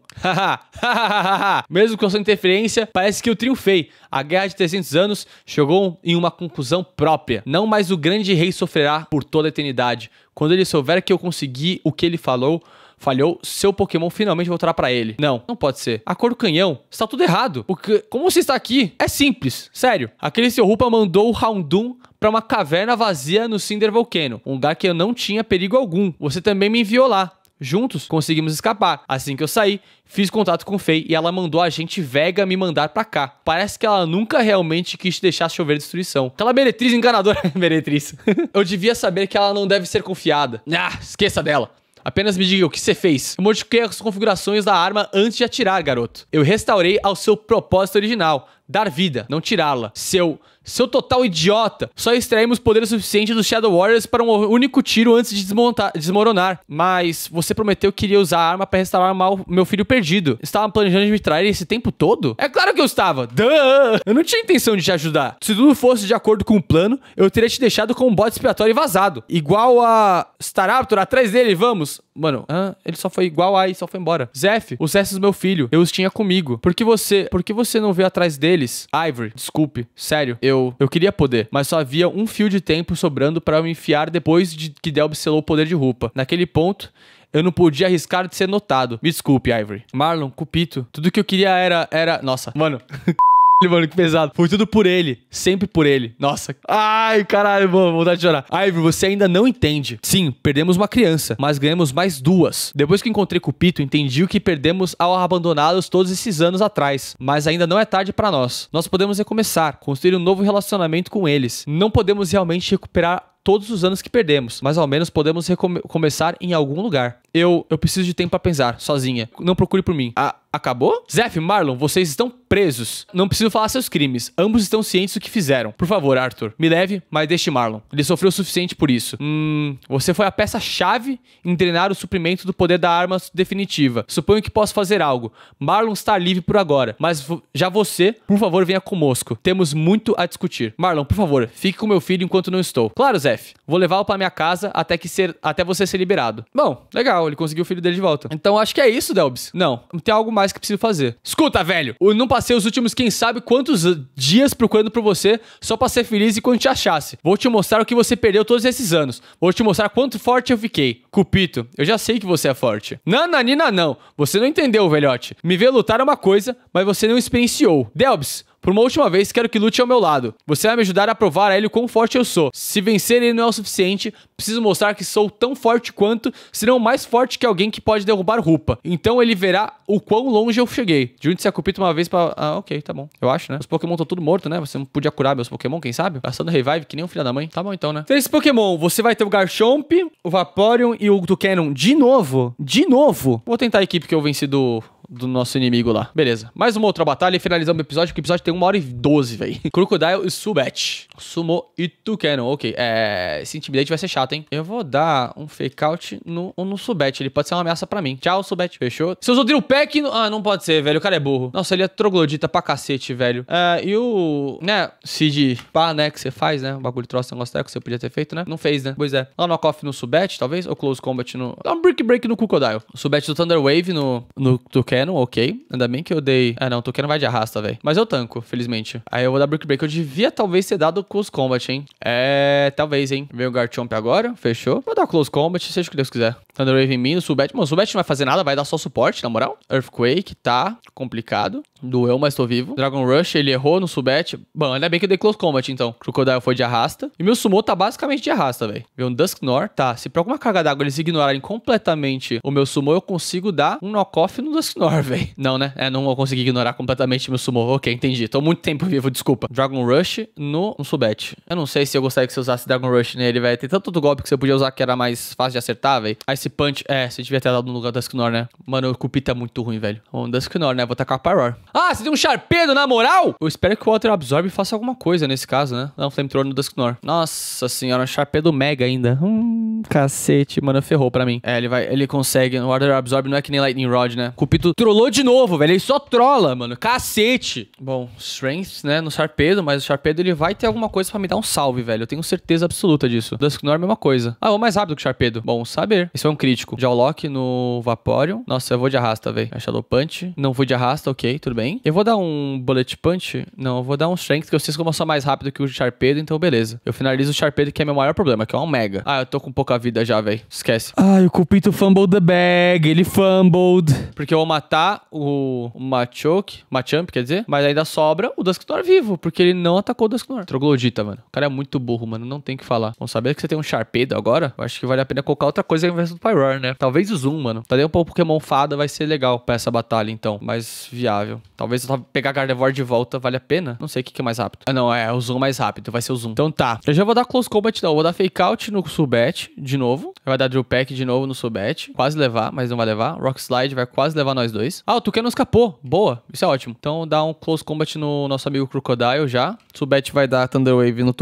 Mesmo com a sua interferência, parece que eu triunfei. A guerra de 300 anos chegou em uma conclusão própria. Não mais o grande rei sofrerá por toda a eternidade. Quando ele souber que eu consegui o que ele falou, falhou, seu Pokémon finalmente voltará para ele. Não, não pode ser. A cor do canhão, está tudo errado. Porque, como você está aqui? É simples, sério. Aquele seu Rupa mandou o Houndoom para uma caverna vazia no Cinder Volcano, um lugar que eu não tinha perigo algum. Você também me enviou lá. Juntos, conseguimos escapar. Assim que eu saí, fiz contato com Faye e ela mandou a gente Vega me mandar pra cá. Parece que ela nunca realmente quis deixar chover destruição. Aquela meretriz enganadora. meretriz. eu devia saber que ela não deve ser confiada. Ah, esqueça dela. Apenas me diga o que você fez. Eu modifiquei as configurações da arma antes de atirar, garoto. Eu restaurei ao seu propósito original: dar vida, não tirá-la. Seu seu total idiota! Só extraímos poder suficiente dos Shadow Warriors para um único tiro antes de desmontar, desmoronar. Mas você prometeu que iria usar a arma para restaurar mal meu filho perdido. Estava planejando de me trair esse tempo todo? É claro que eu estava! Duh! Eu não tinha intenção de te ajudar. Se tudo fosse de acordo com o plano, eu teria te deixado com um bode expiatório e vazado. Igual a Staraptor atrás dele, vamos! Mano, ah, ele só foi igual aí, só foi embora. Zef, os restos do meu filho, eu os tinha comigo. Por que você, por que você não veio atrás deles? Ivory, desculpe, sério, eu eu, eu queria poder, mas só havia um fio de tempo sobrando para eu me enfiar depois de que Delby selou o poder de Rupa. Naquele ponto, eu não podia arriscar de ser notado. Me desculpe, Ivory. Marlon, Cupito, tudo que eu queria era. era. Nossa, mano. mano, que pesado. Foi tudo por ele. Sempre por ele. Nossa. Ai, caralho, mano, vontade de chorar. Ivy, você ainda não entende. Sim, perdemos uma criança, mas ganhamos mais duas. Depois que encontrei Cupito, entendi o que perdemos ao abandoná-los todos esses anos atrás. Mas ainda não é tarde para nós. Nós podemos recomeçar, construir um novo relacionamento com eles. Não podemos realmente recuperar todos os anos que perdemos, mas ao menos podemos recomeçar em algum lugar. Eu, eu preciso de tempo para pensar, sozinha. Não procure por mim. A ah, acabou? Zef, Marlon, vocês estão presos. Não preciso falar seus crimes. Ambos estão cientes do que fizeram. Por favor, Arthur, me leve, mas deixe Marlon. Ele sofreu o suficiente por isso. Hum, você foi a peça-chave em drenar o suprimento do poder da arma definitiva. Suponho que posso fazer algo. Marlon está livre por agora, mas já você, por favor, venha conosco. Temos muito a discutir. Marlon, por favor, fique com meu filho enquanto não estou. Claro, Zef. Vou levá-lo para minha casa até que ser até você ser liberado. Bom, legal, ele conseguiu o filho dele de volta. Então acho que é isso, Delbis. Não, tem algo mais mais que preciso fazer. Escuta, velho, eu não passei os últimos quem sabe quantos dias procurando por você só pra ser feliz e quando te achasse. Vou te mostrar o que você perdeu todos esses anos. Vou te mostrar quanto forte eu fiquei. Cupito, eu já sei que você é forte. Nananina não. Você não entendeu, velhote. Me ver lutar é uma coisa, mas você não experienciou. Delbis, por uma última vez, quero que lute ao meu lado. Você vai me ajudar a provar a ele o quão forte eu sou. Se vencer ele não é o suficiente, preciso mostrar que sou tão forte quanto, se não mais forte que alguém que pode derrubar Rupa. Então ele verá o quão longe eu cheguei. Junte-se a Cupito uma vez pra... Ah, ok, tá bom. Eu acho, né? Os Pokémon estão tudo morto, né? Você não podia curar meus Pokémon, quem sabe? Passando tá Revive que nem um filho da mãe. Tá bom então, né? Três Pokémon. Você vai ter o Garchomp, o Vaporeon e o Tucanon de novo. De novo. Vou tentar a equipe que eu venci do do nosso inimigo lá. Beleza. Mais uma outra batalha e finalizamos o episódio, porque o episódio tem uma hora e doze, velho. Crocodile e Subet. Sumo e Tucano. Ok. É, esse intimidate vai ser chato, hein? Eu vou dar um fake out no, no Subat. Ele pode ser uma ameaça pra mim. Tchau, Subet. Fechou? Se usou Drill Pack... No... Ah, não pode ser, velho. O cara é burro. Nossa, ele é troglodita pra cacete, velho. É, e o... Né? Cid pá, né? Que você faz, né? O bagulho troço, negócio técnico que você podia ter feito, né? Não fez, né? Pois é. Lá no off no Subet, talvez? Ou Close Combat no... Dá um Brick Break no Crocodile. Subet do Thunder Wave no, no Tucano. Canon, ok. Ainda bem que eu dei. Ah, não, Tucano vai de arrasta, velho. Mas eu tanco, felizmente. Aí eu vou dar Brick Break. Eu devia talvez ter dado Close Combat, hein? É. Talvez, hein? Veio o Garchomp agora, fechou. Vou dar Close Combat, seja o que Deus quiser. Thunder Wave em mim, no Subet. Mano, o Subet não vai fazer nada, vai dar só suporte, na moral. Earthquake tá complicado. Doeu, mas tô vivo. Dragon Rush, ele errou no Subet. Bom, ainda bem que eu dei Close Combat, então. Crocodile foi de arrasta. E meu Sumo tá basicamente de arrasta, velho. Meu Dusknor, tá. Se por alguma carga d'água eles ignorarem completamente o meu Sumo, eu consigo dar um knockoff no Dusknor, velho. Não, né? É, não vou conseguir ignorar completamente meu Sumo. Ok, entendi. Tô muito tempo vivo, desculpa. Dragon Rush no, no Eu não sei se eu gostaria que você usasse Dragon Rush nele, velho. Tem tanto do golpe que você podia usar que era mais fácil de acertar, velho. Ice esse punch. É, se eu devia ter dado no lugar do Esquinor, né? Mano, o Cupido é tá muito ruim, velho. Vamos da Esquinor, né? Vou tacar o Pyror. Ah, você tem um Sharpedo, na moral? Eu espero que o Water Absorb faça alguma coisa nesse caso, né? Não, Flamethrower no Dusknor. Nossa senhora, um Sharpedo Mega ainda. Hum, cacete. Mano, ferrou pra mim. É, ele vai... Ele consegue. O Water Absorb não é que nem Lightning Rod, né? Cupito trollou de novo, velho. Ele só trola, mano. Cacete. Bom, Strength, né? No Sharpedo, mas o Sharpedo, ele vai ter alguma coisa pra me dar um salve, velho. Eu tenho certeza absoluta disso. Dusknor é a mesma coisa. Ah, vou mais rápido que o Sharpedo. Bom saber. Esse é foi um crítico. já o Loki no Vaporeon. Nossa, eu vou de arrasta, velho. É Shadow Punch. Não vou de arrasta, ok, tudo bem. Eu vou dar um Bullet Punch. Não, eu vou dar um Strength, que eu sei como eu sou mais rápido que o Sharpedo, então beleza. Eu finalizo o Sharpedo, que é meu maior problema, que é um Mega. Ah, eu tô com pouca vida já, velho. Esquece. Ai, o Cupito fumbled the bag. Ele fumbled. Porque eu vou matar o Machoke, Machamp, quer dizer, mas ainda sobra o Dusknoir vivo, porque ele não atacou o Dusknoir. Troglodita, mano. O cara é muito burro, mano. Não tem que falar. Bom, saber que você tem um Sharpedo agora, eu acho que vale a pena colocar outra coisa ao invés do Pyroar, né? Talvez o Zoom, mano. Talvez um pouco Pokémon fada vai ser legal pra essa batalha, então. Mais viável. Talvez eu pegar Gardevoir de volta vale a pena. Não sei o que, que é mais rápido. Ah, não. É, é o Zoom mais rápido. Vai ser o Zoom. Então tá. Eu já vou dar Close Combat, não. Eu vou dar Fake Out no Subet, de novo. Vai dar Drill Pack de novo no Subet. Quase levar, mas não vai levar. Rock Slide vai quase levar nós dois. Ah, o Tuque não escapou. Boa. Isso é ótimo. Então dá um Close Combat no nosso amigo Crocodile já. Subet vai dar Thunder Wave no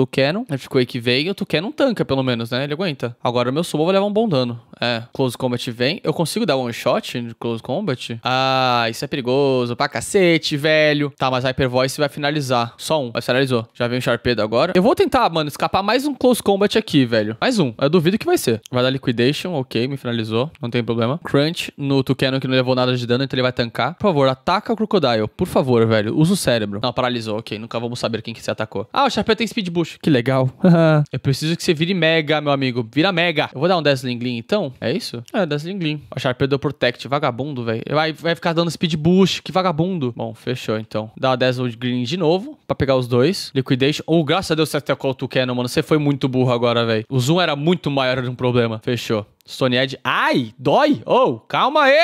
ele Ficou aí que veio. O Tucano tanca, pelo menos, né? Ele aguenta. Agora o meu Subo vai levar um bom dano. É. É, Close Combat vem. Eu consigo dar one shot de Close Combat? Ah, isso é perigoso pra cacete, velho. Tá, mas Hyper Voice vai finalizar. Só um. Mas finalizou. Já vem o Sharpedo agora. Eu vou tentar, mano, escapar mais um Close Combat aqui, velho. Mais um. Eu duvido que vai ser. Vai dar Liquidation, ok, me finalizou. Não tem problema. Crunch no Tucano que não levou nada de dano, então ele vai tancar. Por favor, ataca o Crocodile. Por favor, velho. Usa o cérebro. Não, paralisou, ok. Nunca vamos saber quem que se atacou. Ah, o Sharpedo tem Speed Bush. Que legal. eu preciso que você vire Mega, meu amigo. Vira Mega. Eu vou dar um Dazzling Gleam, então. É isso? É, Dazzling Gleam. A Sharp deu Protect, vagabundo, velho. Vai, vai ficar dando Speed Boost, que vagabundo. Bom, fechou então. Dá a Dazzling Green de novo, pra pegar os dois. Liquidation. Ou oh, graças a Deus você até o Call to Cannon, mano. Você foi muito burro agora, velho. O zoom era muito maior de um problema. Fechou. Stone Edge. Ai, dói! Oh, calma aí!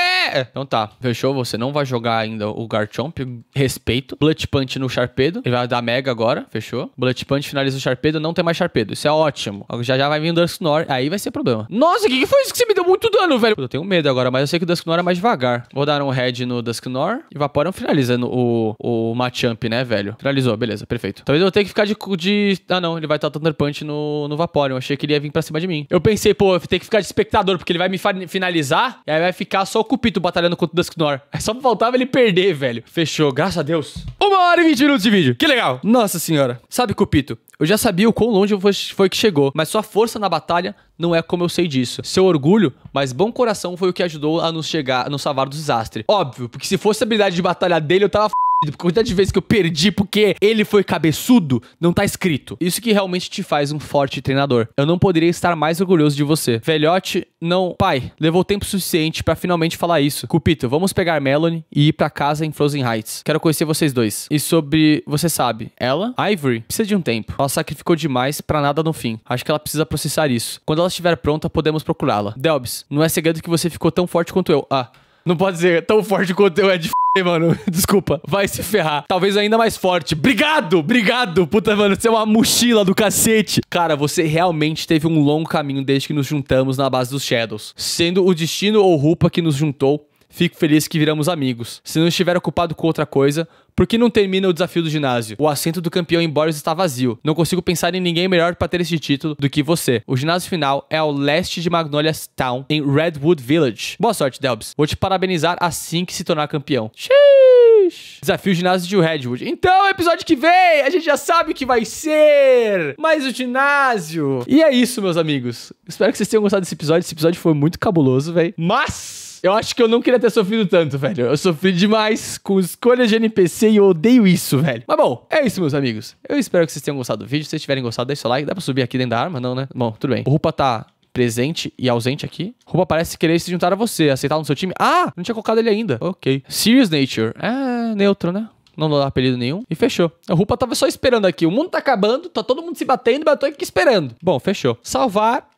Então tá, fechou. Você não vai jogar ainda o Garchomp. Respeito. Blood Punch no Sharpedo. Ele vai dar Mega agora, fechou. Blood Punch finaliza o Sharpedo, não tem mais Sharpedo. Isso é ótimo. Já já vai vir o Dusknoir, aí vai ser problema. Nossa, o que, que, foi isso que você me deu muito dano, velho? Eu tenho medo agora, mas eu sei que o Dusknoir é mais devagar. Vou dar um Head no Dusknoir. Evaporam finalizando o, o Machamp, né, velho? Finalizou, beleza, perfeito. Talvez eu tenha que ficar de... de... Ah, não, ele vai estar Thunder Punch no, no Vaporeon. Achei que ele ia vir pra cima de mim. Eu pensei, pô, eu tenho que ficar de expectativa espectador, porque ele vai me finalizar e aí vai ficar só o Cupito batalhando contra o Dusknor. É só faltava ele perder, velho. Fechou, graças a Deus. Uma hora e vinte minutos de vídeo. Que legal. Nossa senhora. Sabe, Cupito, eu já sabia o quão longe foi que chegou, mas sua força na batalha não é como eu sei disso. Seu orgulho, mas bom coração foi o que ajudou a nos chegar, a nos salvar do desastre. Óbvio, porque se fosse a habilidade de batalha dele, eu tava f... Por quantidade de vezes que eu perdi porque ele foi cabeçudo, não tá escrito. Isso que realmente te faz um forte treinador. Eu não poderia estar mais orgulhoso de você. Velhote, não. Pai, levou tempo suficiente para finalmente falar isso. Cupito, vamos pegar Melanie e ir para casa em Frozen Heights. Quero conhecer vocês dois. E sobre. Você sabe, ela, Ivory, precisa de um tempo. Ela sacrificou demais para nada no fim. Acho que ela precisa processar isso. Quando ela estiver pronta, podemos procurá-la. Delbis, não é segredo que você ficou tão forte quanto eu. Ah, não pode ser tão forte quanto eu, é de f... mano. Desculpa. Vai se ferrar. Talvez ainda mais forte. Obrigado! Obrigado! Puta, mano, você é uma mochila do cacete. Cara, você realmente teve um longo caminho desde que nos juntamos na base dos Shadows. Sendo o destino ou Rupa que nos juntou, Fico feliz que viramos amigos. Se não estiver ocupado com outra coisa, por que não termina o desafio do ginásio? O assento do campeão em Boris está vazio. Não consigo pensar em ninguém melhor para ter este título do que você. O ginásio final é ao leste de Magnolias Town, em Redwood Village. Boa sorte, Delbs. Vou te parabenizar assim que se tornar campeão. Xiii! Desafio ginásio de Redwood. Então, episódio que vem, a gente já sabe o que vai ser. Mais o ginásio. E é isso, meus amigos. Espero que vocês tenham gostado desse episódio. Esse episódio foi muito cabuloso, velho. Mas eu acho que eu não queria ter sofrido tanto, velho. Eu sofri demais com escolhas de NPC e eu odeio isso, velho. Mas bom, é isso, meus amigos. Eu espero que vocês tenham gostado do vídeo. Se vocês tiverem gostado, deixa o like. Dá pra subir aqui dentro da arma? Não, né? Bom, tudo bem. O Rupa tá presente e ausente aqui. Rupa parece querer se juntar a você, aceitar no seu time. Ah, não tinha colocado ele ainda. Ok. Serious Nature. É, neutro, né? Não dou apelido nenhum. E fechou. A Rupa tava só esperando aqui. O mundo tá acabando, tá todo mundo se batendo, mas eu tô aqui esperando. Bom, fechou. Salvar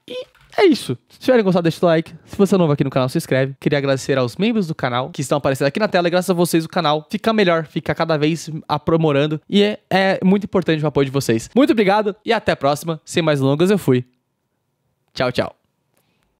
é isso. Se tiverem gostado, deixa o like. Se você é novo aqui no canal, se inscreve. Queria agradecer aos membros do canal que estão aparecendo aqui na tela. E graças a vocês, o canal fica melhor, fica cada vez aprimorando. E é, é muito importante o apoio de vocês. Muito obrigado e até a próxima. Sem mais longas, eu fui. Tchau, tchau.